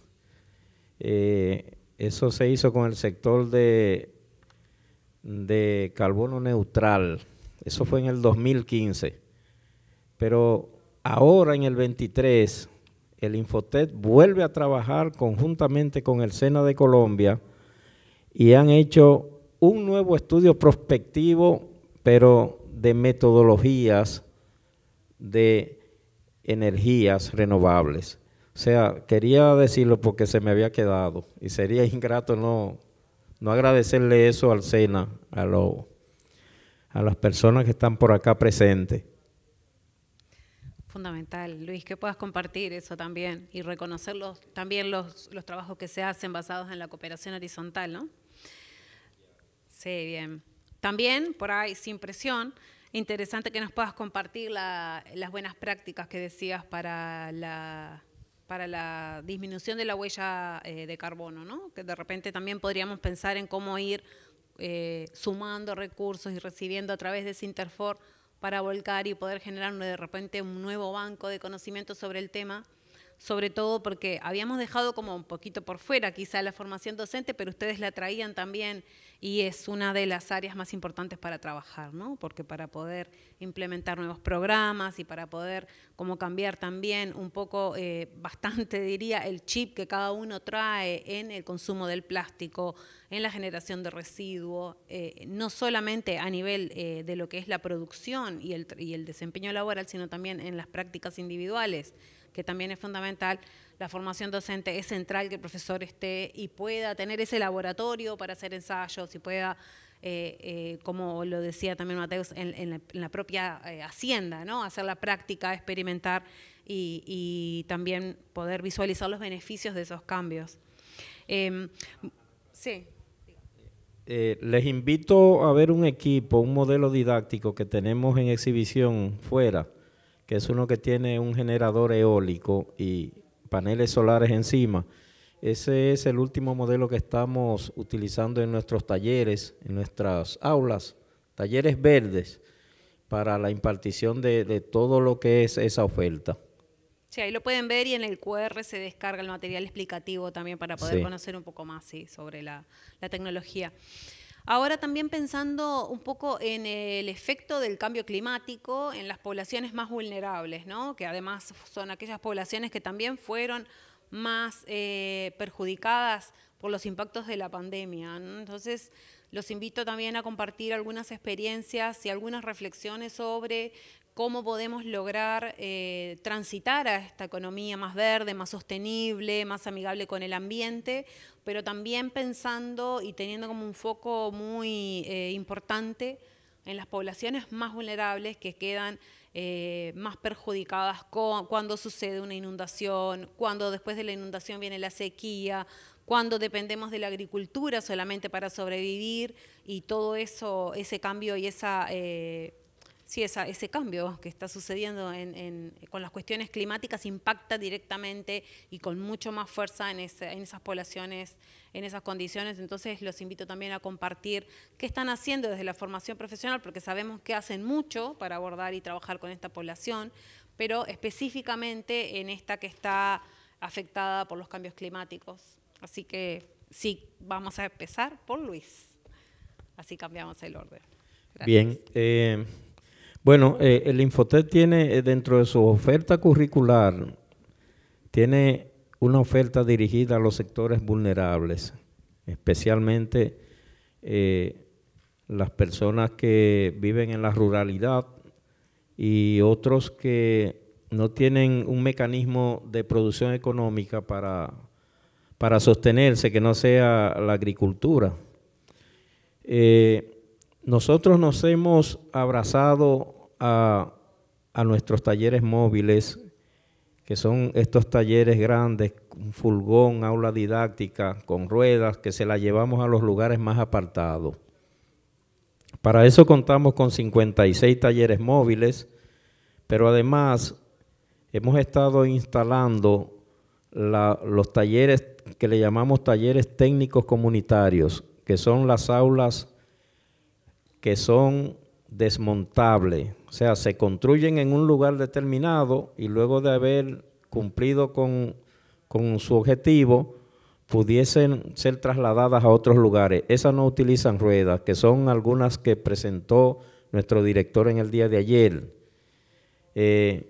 Eh, eso se hizo con el sector de, de carbono neutral. Eso fue en el 2015. Pero ahora en el 23, el Infotet vuelve a trabajar conjuntamente con el SENA de Colombia y han hecho un nuevo estudio prospectivo, pero de metodologías de energías renovables. O sea, quería decirlo porque se me había quedado y sería (laughs) ingrato no, no agradecerle eso al SENA, a, a las personas que están por acá presentes. Fundamental, Luis, que puedas compartir eso también y reconocer también los, los trabajos que se hacen basados en la cooperación horizontal, ¿no? Sí, bien. También, por ahí, sin presión, interesante que nos puedas compartir las buenas prácticas que decías para la para la disminución de la huella eh, de carbono, ¿no? que de repente también podríamos pensar en cómo ir eh, sumando recursos y recibiendo a través de interfor para volcar y poder generar de repente un nuevo banco de conocimiento sobre el tema sobre todo porque habíamos dejado como un poquito por fuera quizá la formación docente, pero ustedes la traían también y es una de las áreas más importantes para trabajar, ¿no? Porque para poder implementar nuevos programas y para poder como cambiar también un poco, eh, (laughs) bastante diría, el chip que cada uno trae en el consumo del plástico, en la generación de residuos, eh, no solamente a nivel eh, de lo que es la producción y el, y el desempeño laboral, sino también en las prácticas individuales que también es fundamental. La formación docente es central que el profesor esté y pueda tener ese laboratorio para hacer ensayos y pueda eh, eh, como lo decía también Mateus, en, la, propia eh, hacienda, ¿no? Hacer la práctica, experimentar y, y, también poder visualizar los beneficios de esos cambios. Em, sí. les invito a ver un equipo, un modelo didáctico que tenemos en exhibición fuera, que es uno que tiene un generador eólico y paneles solares encima. Ese es el último modelo que estamos utilizando en nuestros talleres, en nuestras aulas, talleres verdes, para la impartición de, todo lo que es esa oferta. Sí, ahí lo pueden ver y en el QR se descarga el material explicativo también para poder conocer un poco más sí, sobre la, la tecnología. Ahora también pensando un poco en el efecto del cambio climático en las poblaciones más vulnerables, ¿no? que además son aquellas poblaciones que también fueron más eh, perjudicadas por los impactos de la pandemia. Entonces, los invito también a compartir algunas experiencias y algunas reflexiones sobre cómo podemos lograr eh, transitar a esta economía más verde, más sostenible, más amigable con el ambiente, pero también pensando y teniendo como un foco muy eh, importante en las poblaciones más vulnerables que quedan eh, más perjudicadas cuando sucede una inundación, cuando después de la inundación viene la sequía, cuando dependemos de la agricultura solamente para sobrevivir y todo eso, ese cambio y esa sí, ese cambio que está sucediendo con las cuestiones climáticas impacta directamente y con mucho más fuerza en, esas poblaciones, en esas condiciones. Entonces los invito también a compartir qué están haciendo desde la formación profesional, porque sabemos que hacen mucho para abordar y trabajar con esta población, pero específicamente en esta que está afectada por los cambios climáticos. Así que sí, vamos a empezar por Luis. Así cambiamos el orden. Bien. Eh, bueno, eh, el infotec tiene eh, dentro de su oferta curricular, tiene una oferta dirigida a los sectores vulnerables, especialmente eh, las personas que viven en la ruralidad y otros que no tienen un mecanismo de producción económica para, para sostenerse, que no sea la agricultura. Nosotros nos hemos abrazado a, nuestros talleres móviles, que son estos talleres grandes, un fulgón, aula didáctica, con ruedas, que se la llevamos a los lugares más apartados. Para eso contamos con 56 talleres móviles, pero además hemos estado instalando los talleres que le llamamos talleres técnicos comunitarios, que son las aulas que son desmontables, o sea, se construyen en un lugar determinado y luego de haber cumplido con, su objetivo, pudiesen ser trasladadas a otros lugares. Esas no utilizan ruedas, que son algunas que presentó nuestro director en el día de ayer. Eh,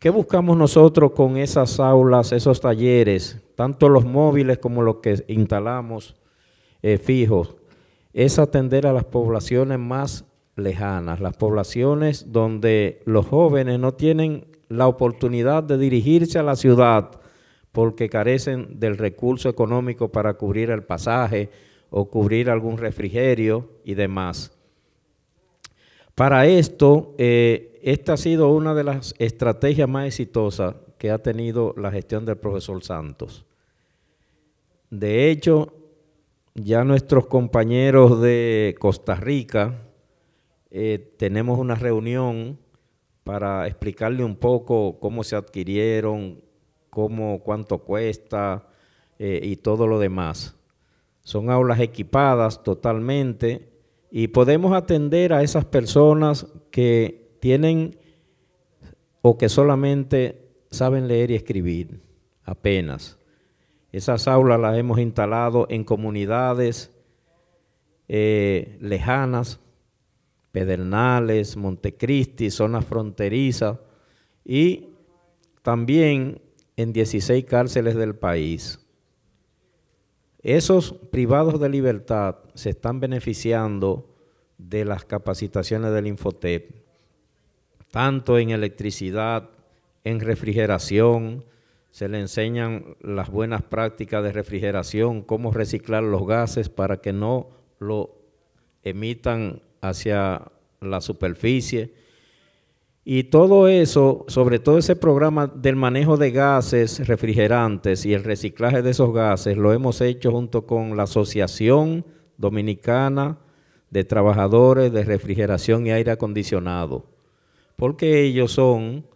¿Qué buscamos nosotros con esas aulas, esos talleres, tanto los móviles como los que instalamos eh, fijos? es atender a las poblaciones más lejanas, las poblaciones donde los jóvenes no tienen la oportunidad de dirigirse a la ciudad porque carecen del recurso económico para cubrir el pasaje o cubrir algún refrigerio y demás. Para esto, eh, esta ha sido una de las estrategias más exitosas que ha tenido la gestión del profesor Santos. De hecho, ya nuestros compañeros de Costa Rica eh, tenemos una reunión para explicarle un poco cómo se adquirieron, cómo, cuánto cuesta eh, y todo lo demás. Son aulas equipadas totalmente y podemos atender a esas personas que tienen o que solamente saben leer y escribir apenas esas aulas las hemos instalado en comunidades eh, lejanas, Pedernales, Montecristi, zonas fronterizas y también en 16 cárceles del país. Esos privados de libertad se están beneficiando de las capacitaciones del Infotep, tanto en electricidad, en refrigeración, se le enseñan las buenas prácticas de refrigeración, cómo reciclar los gases para que no lo emitan hacia la superficie. Y todo eso, sobre todo ese programa del manejo de gases refrigerantes y el reciclaje de esos gases, lo hemos hecho junto con la Asociación Dominicana de Trabajadores de Refrigeración y Aire Acondicionado, porque ellos son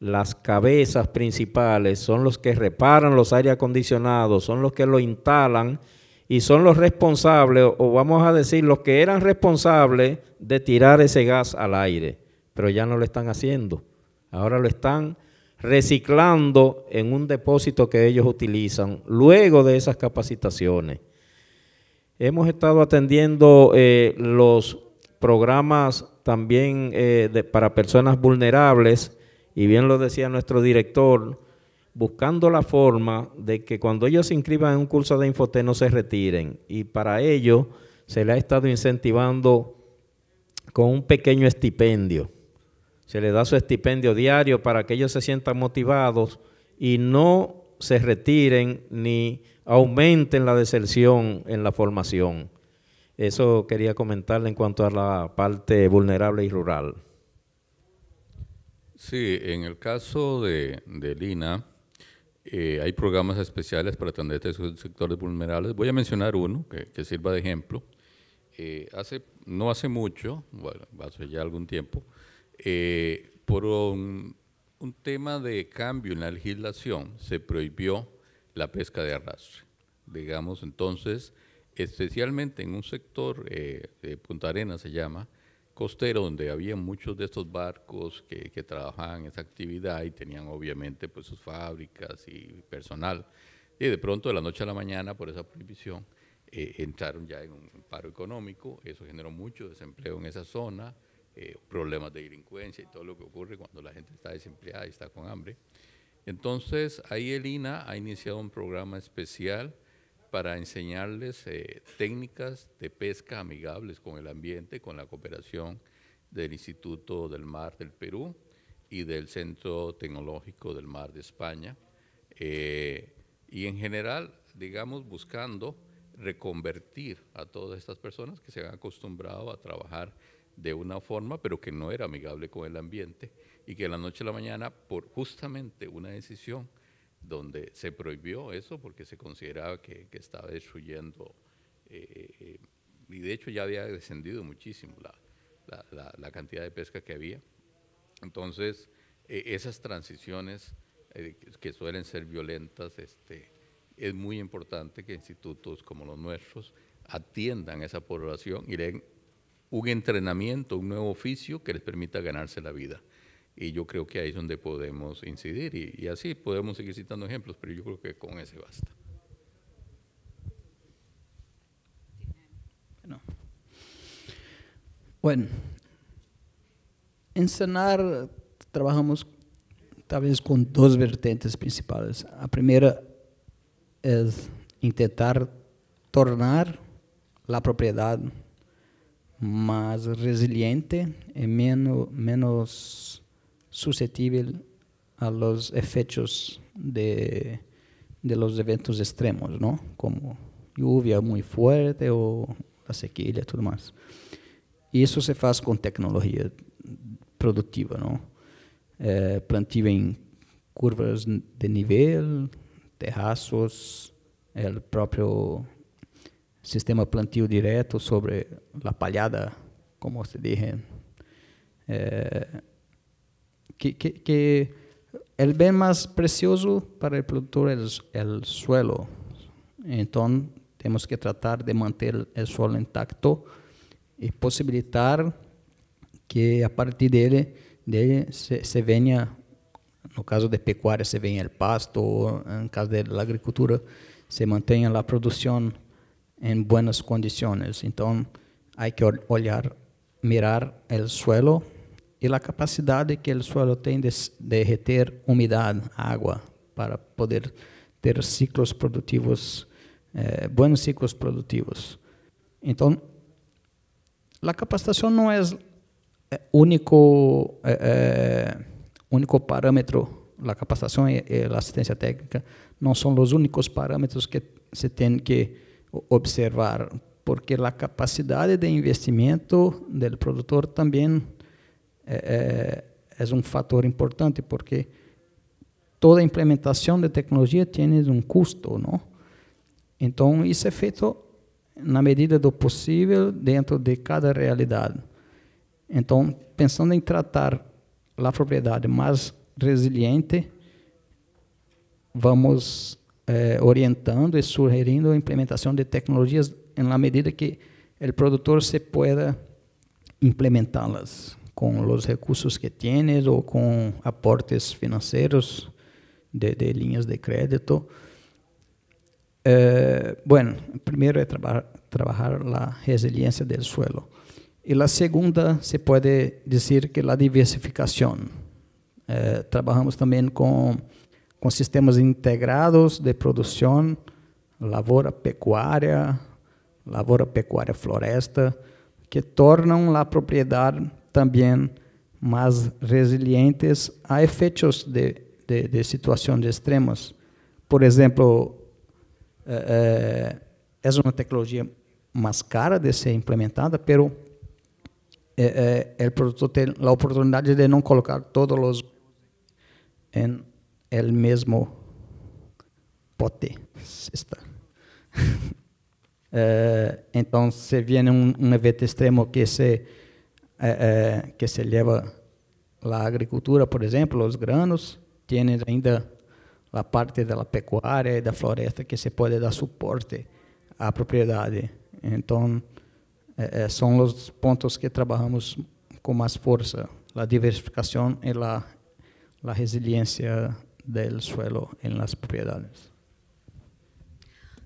las cabezas principales, son los que reparan los aire acondicionados, son los que lo instalan y son los responsables, o vamos a decir, los que eran responsables de tirar ese gas al aire, pero ya no lo están haciendo. Ahora lo están reciclando en un depósito que ellos utilizan luego de esas capacitaciones. Hemos estado atendiendo eh, los programas también eh, para personas vulnerables y bien lo decía nuestro director, buscando la forma de que cuando ellos se inscriban en un curso de infote no se retiren. Y para ello se le ha estado incentivando con un pequeño estipendio. Se le da su estipendio diario para que ellos se sientan motivados y no se retiren ni aumenten la deserción en la formación. Eso quería comentarle en cuanto a la parte vulnerable y rural. Sí, en el caso de, Lina, eh, hay programas especiales para atender estos sectores vulnerables. Voy a mencionar uno que, que sirva de ejemplo. Eh, hace, no hace mucho, bueno, hace ya algún tiempo, eh, por un, tema de cambio en la legislación se prohibió la pesca de arrastre. Digamos, entonces, especialmente en un sector, de Punta Arena se llama, costero donde había muchos de estos barcos que, trabajaban esa actividad y tenían obviamente pues sus fábricas y personal. Y de pronto de la noche a la mañana por esa prohibición eh, entraron ya en un paro económico, eso generó mucho desempleo en esa zona, eh, problemas de delincuencia y todo lo que ocurre cuando la gente está desempleada y está con hambre. Entonces ahí el INA ha iniciado un programa especial para enseñarles eh, técnicas de pesca amigables con el ambiente, con la cooperación del Instituto del Mar del Perú y del Centro Tecnológico del Mar de España. Eh, y en general, digamos, buscando reconvertir a todas estas personas que se han acostumbrado a trabajar de una forma, pero que no era amigable con el ambiente, y que en la noche a la mañana, por justamente una decisión, donde se prohibió eso porque se consideraba que, estaba destruyendo, eh, eh, eh, y de hecho ya había descendido muchísimo la, la, cantidad de pesca que había. Entonces, esas transiciones que suelen ser violentas, este, es muy importante que institutos como los nuestros atiendan a esa población y den un entrenamiento, un nuevo oficio que les permita ganarse la vida. Y yo creo que ahí es donde podemos incidir y, así podemos seguir citando ejemplos, pero yo creo que con ese basta. Bueno, en cenar trabajamos tal vez con dos vertentes principales. La primera es intentar tornar la propiedad más resiliente y menos susceptible a los efectos de, de los eventos extremos, ¿no? Como lluvia muy fuerte o la sequía y todo más. Y eso se hace con tecnología productiva, ¿no? Eh, en curvas de nivel, terrazos, el propio sistema plantio directo sobre la palhada, como se dije. Eh, que, el bien más precioso para el productor es el suelo. Entonces, tenemos que tratar de mantener el suelo intacto y posibilitar que a partir de él, se, se en caso de pecuaria, se venga el pasto, en caso de la agricultura, se mantenga la producción en buenas condiciones. Entonces, hay que olhar, mirar el suelo e a capacidade que o suelo tem de, de reter umidade, água, para poder ter ciclos produtivos, eh, ciclos produtivos. Então, a capacitação não é único eh, eh, único parâmetro. A capacitação e, e a assistência técnica não são os únicos parâmetros que se tem que observar, porque a capacidade de investimento do produtor também é, é, é um fator importante porque toda implementação de tecnologia tem um custo, não? Então isso é feito na medida do possível dentro de cada realidade. Então pensando em tratar a propriedade mais resiliente, vamos é, orientando e sugerindo a implementação de tecnologias na medida que o produtor se pueda implementá-las com os recursos que tienes ou com aportes financeiros de, de de crédito. Eh, bueno, é trabalhar traba, resiliência do resiliencia del suelo. E a segunda se pode dizer que a diversificação. Eh, trabalhamos também com, sistemas integrados de produção, lavoura pecuária, lavoura pecuária floresta, que tornam a propriedade também mais resilientes a efeitos de, de, de situaciones extremas. Por exemplo é uma tecnologia mais cara de ser implementada, pero é el producto tiene la de não colocar todos os em el mesmo pote. Está. (laughs) então, se vier um, um evento extremo que se é, é, que se leva lá agricultura, por exemplo, os granos, tem ainda a parte da pecuária e da floresta que se pode dar suporte à propriedade. Então, é, é são os pontos que trabalhamos com mais força, a diversificação e a, a resiliência do suelo em las propriedades.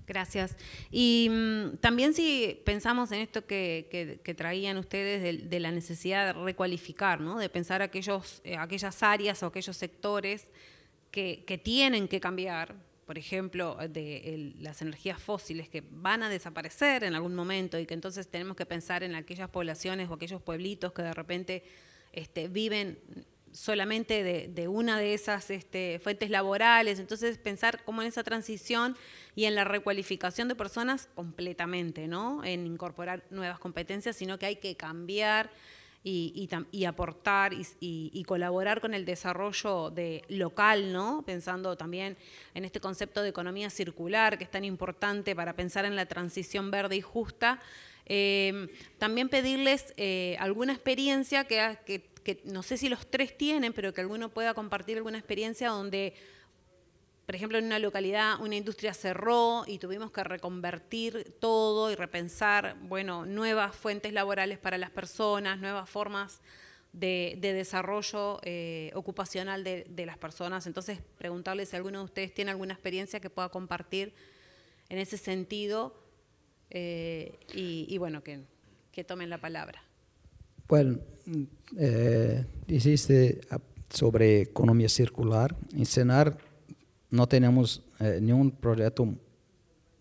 Gracias. Y mm, también si pensamos en esto que, traían ustedes de, la necesidad de recualificar, ¿no? de pensar aquellos, eh, aquellas áreas o aquellos sectores que, tienen que cambiar, por ejemplo, de las energías fósiles que van a desaparecer en algún momento y que entonces tenemos que pensar en aquellas poblaciones o aquellos pueblitos que de repente este, viven solamente de, una de esas este, fuentes laborales. Entonces, pensar cómo en esa transición y en la recualificación de personas completamente, ¿no? En incorporar nuevas competencias, sino que hay que cambiar y, y, aportar y, colaborar con el desarrollo de local, ¿no? Pensando también en este concepto de economía circular que es tan importante para pensar en la transición verde y justa. Em, también pedirles eh, alguna experiencia que, que no sé si los tres tienen, pero que alguno pueda compartir alguna experiencia donde por ejemplo, en una localidad una industria cerró y tuvimos que reconvertir todo y repensar, bueno, nuevas fuentes laborales para las personas, nuevas formas de, desarrollo eh, ocupacional de, las personas. Entonces, preguntarle si alguno de ustedes tiene alguna experiencia que pueda compartir en ese sentido eh, y, bueno, que, tomen la palabra. Bueno, eh, sobre economía circular, enseñar não temos eh, nenhum projeto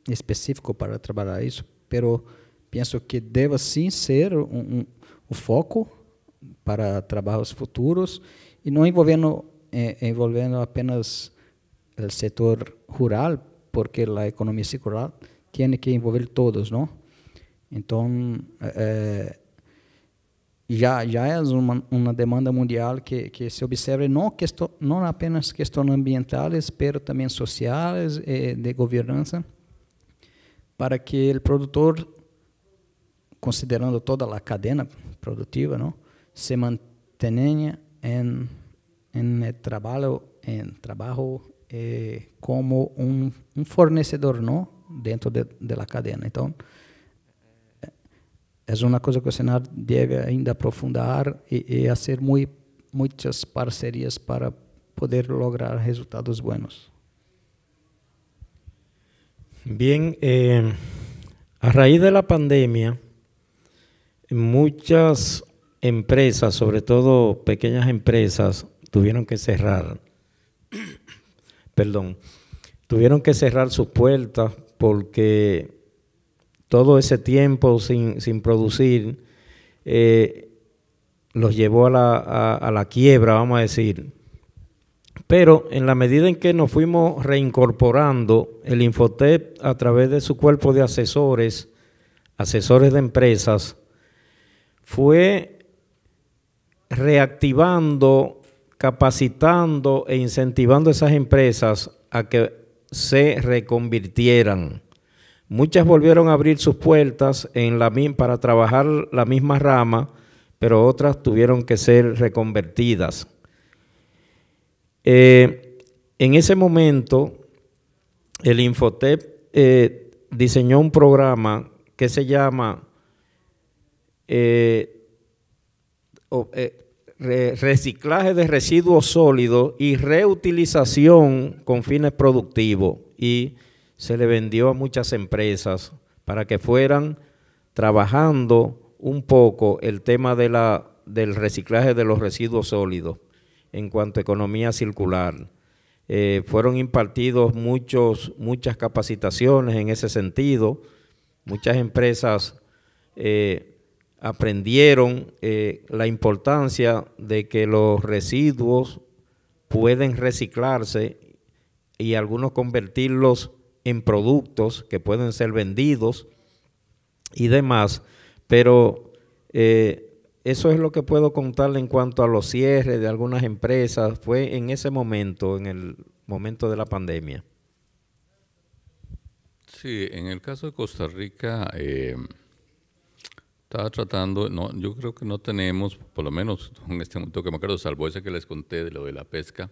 específico para trabalhar isso, pero penso que deva sim ser um, um, o foco para trabalhos futuros e não envolvendo eh, envolvendo apenas o setor rural, porque a economia circular tem que envolver todos, não? Então, eh, eh já já é uma, uma demanda mundial que, que se observa não questão não apenas questões ambientais, mas também sociais e de governança, para que o produtor, considerando toda a cadeia produtiva, não, se mantenha em em trabalho em trabalho eh, como um, um fornecedor não dentro da de, de cadeia. Então es una cosa que se debe ainda aprofundar y, hacer muchas parcerías para poder lograr resultados buenos. Bien, eh, a raíz de la pandemia, muchas empresas, sobre todo pequeñas empresas, tuvieron que cerrar, (coughs) perdón, tuvieron que cerrar sus puertas porque todo ese tiempo sin, producir eh, los llevó a la, la, quiebra, vamos a decir. Pero en la medida en que nos fuimos reincorporando, el Infotep a través de su cuerpo de asesores, asesores de empresas, fue reactivando, capacitando e incentivando a esas empresas a que se reconvirtieran Muchas volvieron a abrir sus puertas en la, para trabajar la misma rama, pero otras tuvieron que ser reconvertidas. Eh, en ese momento, el Infotep eh, diseñó un programa que se llama eh, Reciclaje de Residuos Sólidos y Reutilización con fines productivos. Y se le vendió a muchas empresas para que fueran trabajando un poco el tema de la, del reciclaje de los residuos sólidos en cuanto a economía circular. Eh, fueron impartidos muchos, muchas capacitaciones en ese sentido, muchas empresas eh, aprendieron eh, la importancia de que los residuos pueden reciclarse y algunos convertirlos en productos que pueden ser vendidos y demás, pero eh, eso es lo que puedo contarle en cuanto a los cierres de algunas empresas. Fue en ese momento, en el momento de la pandemia. Sí, en el caso de Costa Rica, eh, estaba tratando, no, yo creo que no tenemos, por lo menos (laughs) en este momento que me acuerdo, salvo ese que les conté de lo de la pesca,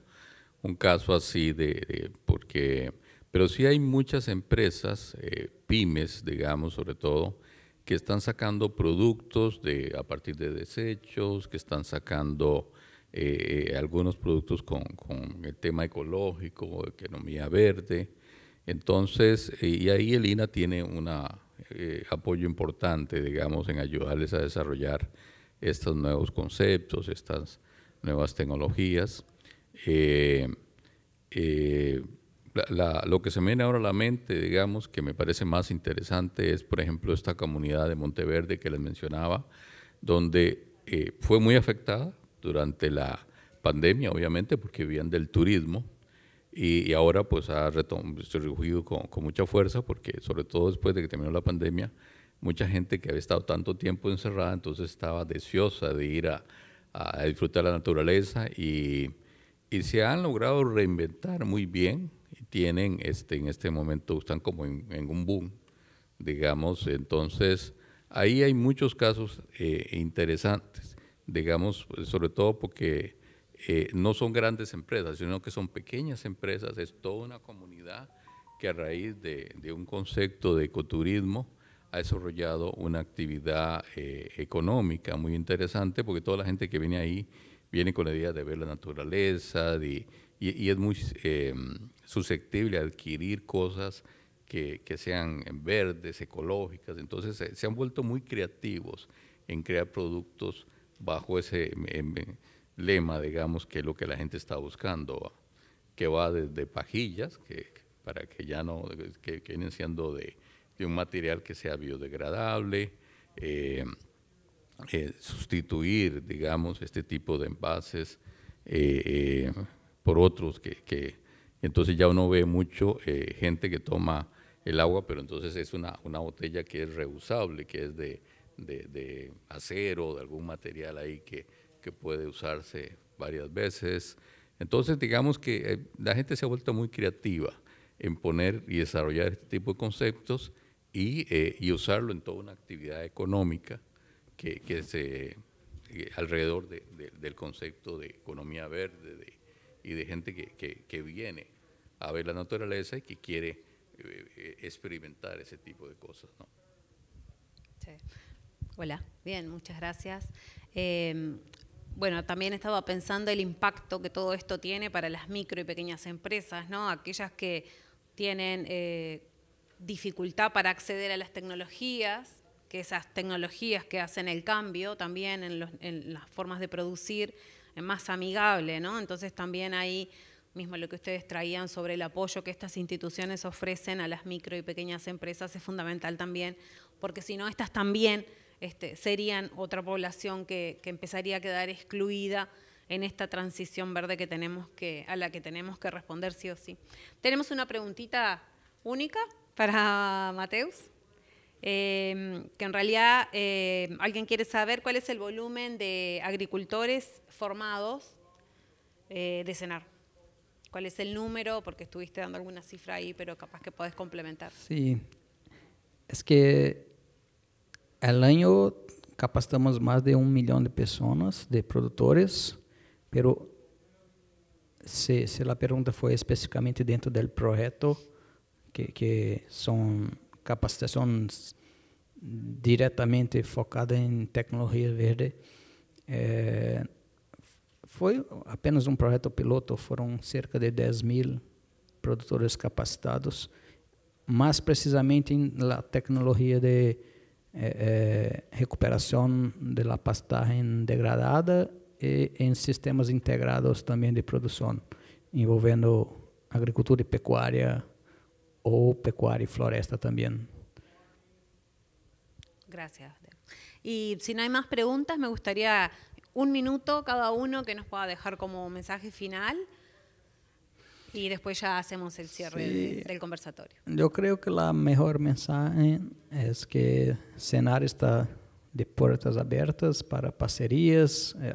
un caso así de, de porque pero sí hay muchas empresas, eh, pymes, digamos, sobre todo, que están sacando productos de, a partir de desechos, que están sacando eh, eh, algunos productos con, el tema ecológico, economía verde. Entonces, y ahí el INA tiene un apoyo importante, digamos, en ayudarles a desarrollar estos nuevos conceptos, estas nuevas tecnologías lo que se me viene ahora a la mente, digamos, que me parece más interesante es, por ejemplo, esta comunidad de Monteverde que les mencionaba, donde eh, fue muy afectada durante la pandemia, obviamente, porque vivían del turismo y, ahora pues ha recogido con, con mucha fuerza, porque sobre todo después de que terminó la pandemia, mucha gente que había estado tanto tiempo encerrada, entonces estaba deseosa de ir a, disfrutar la naturaleza y, y, se han logrado reinventar muy bien tienen este, en este momento, están como en, un boom, digamos. Entonces, ahí hay muchos casos eh, interesantes, digamos, pues, sobre todo porque eh, no son grandes empresas, sino que son pequeñas empresas, es toda una comunidad que a raíz de, un concepto de ecoturismo ha desarrollado una actividad eh, económica muy interesante, porque toda la gente que viene ahí viene con la idea de ver la naturaleza y, y, es muy susceptible a adquirir cosas que, sean verdes, ecológicas. Entonces se, han vuelto muy creativos en crear productos bajo ese em, em, lema, digamos, que es lo que la gente está buscando, que va desde pajillas, que para que ya no, que, vienen siendo de, un material que sea biodegradable, em, eh, sustituir, digamos, este tipo de envases eh, eh, por otros que entonces ya uno ve mucho eh, gente que toma el agua, pero entonces es una, una botella que es reusable, que es de, de, de acero, de algún material ahí que, puede usarse varias veces. Entonces digamos que eh, la gente se ha vuelto muy creativa en poner y desarrollar este tipo de conceptos y, eh, usarlo en toda una actividad económica que, que se alrededor del concepto de economía verde, de y de gente que, viene a ver la naturaleza y que quiere eh, experimentar ese tipo de cosas. Hola, bien, muchas gracias. Em, bueno, también estaba pensando el impacto que todo esto tiene para las micro y pequeñas empresas, ¿no? Aquellas que tienen eh, dificultad para acceder a las tecnologías, que esas tecnologías que hacen el cambio también en las formas de producir, más amigable, ¿no? Entonces también ahí mismo lo que ustedes traían sobre el apoyo que estas instituciones ofrecen a las micro y pequeñas empresas es fundamental también, porque si no, estas también este, serían otra población que, empezaría a quedar excluida en esta transición verde que tenemos que, a la que tenemos que responder sí o sí. Tenemos una preguntita única para Mateus. Em, que en realidad em, alguien quiere saber cuál es el volumen de agricultores formados eh, de cenar. ¿Cuál es el número? Porque estuviste dando alguna cifra ahí, pero capaz que puedes complementar. Sí, es que al año capacitamos más de un millón de personas, de productores, pero si, la pregunta fue específicamente dentro del proyecto, que, que son capacitação diretamente focada em tecnologia verde. É, foi apenas um projeto piloto, foram cerca de 10 mil produtores capacitados, mais precisamente na tecnologia de é, é, recuperação da pastagem degradada e em sistemas integrados também de produção, envolvendo agricultura e pecuária o pecuaria y floresta también. Gracias. Y si no hay más preguntas, me gustaría un minuto cada uno que nos pueda dejar como mensaje final y después ya hacemos el cierre del, conversatorio. Yo creo que la mejor mensaje es que cenar está de puertas abiertas para paserías. Eh,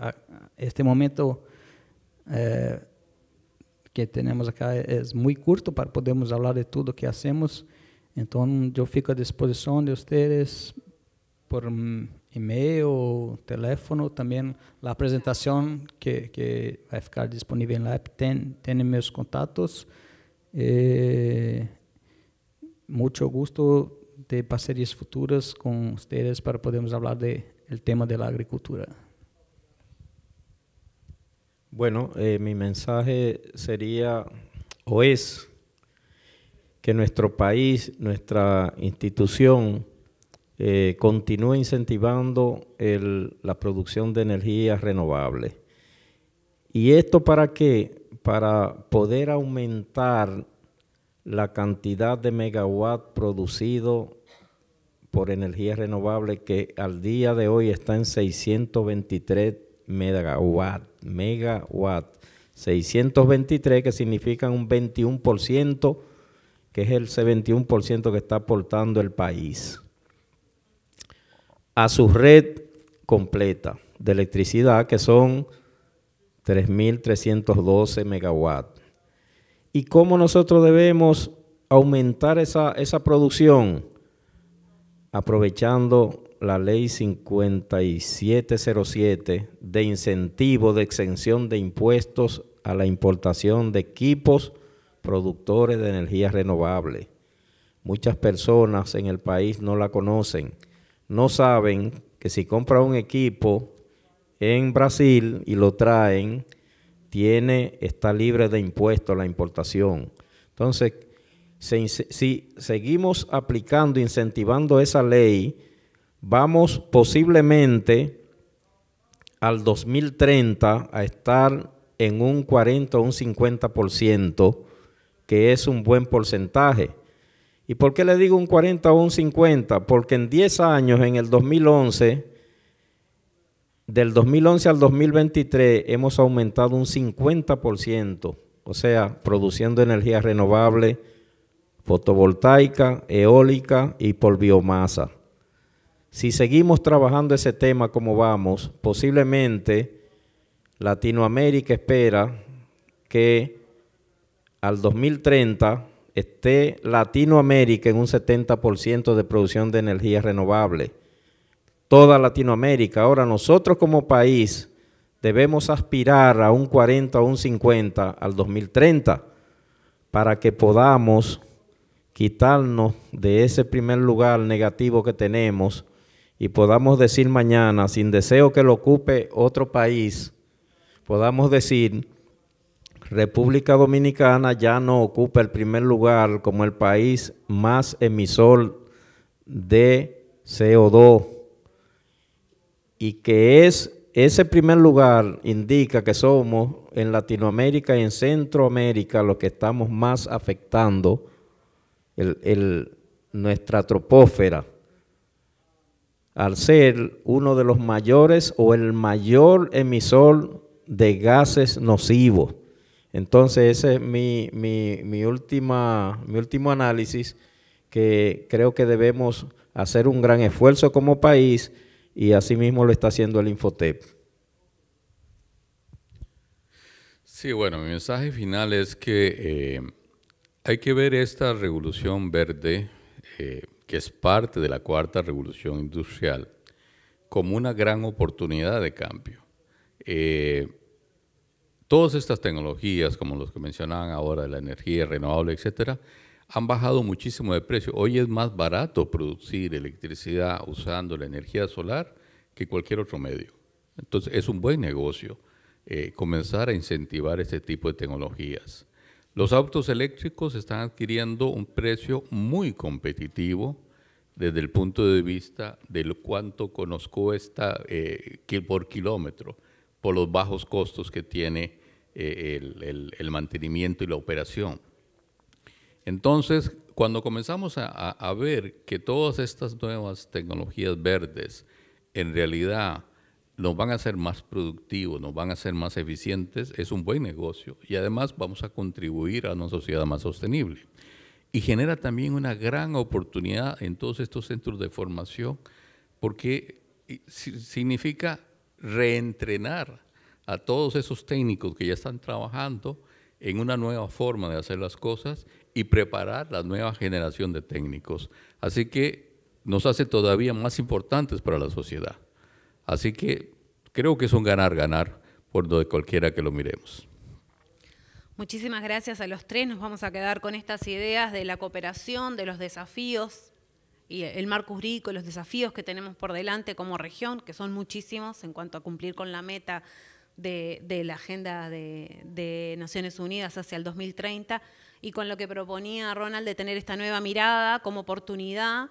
este momento eh, que temos aqui é muito curto para podermos falar de tudo que fazemos Então, eu fico à disposição de vocês por mm, e-mail, telefone, também a apresentação que, que vai ficar disponível na app tem, tem meus contatos. E, eh, muito gosto de parcerias futuras com vocês para podermos falar do tema da agricultura. Bueno, eh, mi mensaje sería o es que nuestro país, nuestra institución, eh, continúe incentivando la producción de energías renovables. ¿Y esto para qué? Para poder aumentar la cantidad de megawatt producido por energía renovables que al día de hoy está en 623 megawatt megawatt. 623 que significan un 21%, que es el 21% que está aportando el país a su red completa de electricidad, que son 3.312 megawatts. ¿Y cómo nosotros debemos aumentar esa, esa producción? Aprovechando la ley 5707 de incentivo de exención de impuestos a la importación de equipos productores de energía renovable. Muchas personas en el país no la conocen. No saben que si compra un equipo en Brasil y lo traen, tiene, está libre de impuestos la importación. Entonces, si seguimos aplicando, incentivando esa ley, vamos posiblemente al 2030 a estar en un 40 o un 50%, que es un buen porcentaje. ¿Y por qué le digo un 40 o un 50? Porque en 10 años, en el 2011, del 2011 al 2023 hemos aumentado un 50%, o sea, produciendo energía renovable, fotovoltaica, eólica y por biomasa si seguimos trabajando ese tema como vamos, posiblemente Latinoamérica espera que al 2030 esté Latinoamérica en un 70% de producción de energía renovable. Toda Latinoamérica. Ahora nosotros como país debemos aspirar a un 40 o un 50 al 2030 para que podamos quitarnos de ese primer lugar negativo que tenemos y podamos decir mañana, sin deseo que lo ocupe otro país, podamos decir, República Dominicana ya no ocupa el primer lugar como el país más emisor de CO2 y que ese primer lugar indica que somos en Latinoamérica y en Centroamérica los que estamos más afectando nuestra tropósfera al ser uno de los mayores o el mayor emisor de gases nocivos. Entonces ese es mi, última, mi último análisis, que creo que debemos hacer un gran esfuerzo como país y asimismo lo está haciendo el Infotep. Sí, bueno, mi mensaje final es que eh, hay que ver esta revolución verde eh, que es parte de la cuarta revolución industrial, como una gran oportunidad de cambio. Eh, todas estas tecnologías, como los que mencionaban ahora, de la energía renovable, etcétera, han bajado muchísimo de precio. Hoy es más barato producir electricidad usando la energía solar que cualquier otro medio. Entonces es un buen negocio eh, comenzar a incentivar este tipo de tecnologías. Los autos eléctricos están adquiriendo un precio muy competitivo desde el punto de vista del cuánto conozco esta eh, por kilómetro, por los bajos costos que tiene eh, el, mantenimiento y la operación. Entonces, cuando comenzamos a ver que todas estas nuevas tecnologías verdes en realidad nos van a ser más productivos, nos van a ser más eficientes, es un buen negocio y además vamos a contribuir a una sociedad más sostenible. Y genera también una gran oportunidad en todos estos centros de formación porque eh, significa reentrenar a todos esos técnicos que ya están trabajando en una nueva forma de hacer las cosas y preparar la nueva generación de técnicos. Así que nos hace todavía más importantes para la sociedad. Así que creo que es un ganar-ganar por donde cualquiera que lo miremos. Muchísimas gracias a los tres. Nos vamos a quedar con estas ideas de la cooperación, de los desafíos y el marco jurídico, los desafíos que tenemos por delante como región, que son muchísimos en cuanto a cumplir con la meta de, la agenda de, de, Naciones Unidas hacia el 2030 y con lo que proponía Ronald de tener esta nueva mirada como oportunidad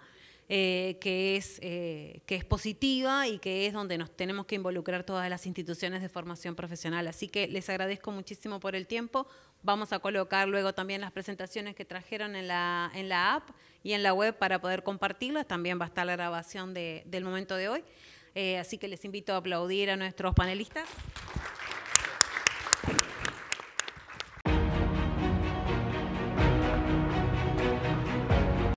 eh, que, es, eh, que es positiva y que es donde nos tenemos que involucrar todas las instituciones de formación profesional. Así que les agradezco muchísimo por el tiempo. Vamos a colocar luego también las presentaciones que trajeron en la, en la app y en la web para poder compartirlas. También va a estar la grabación del momento de hoy. Eh, así que les invito a aplaudir a nuestros panelistas.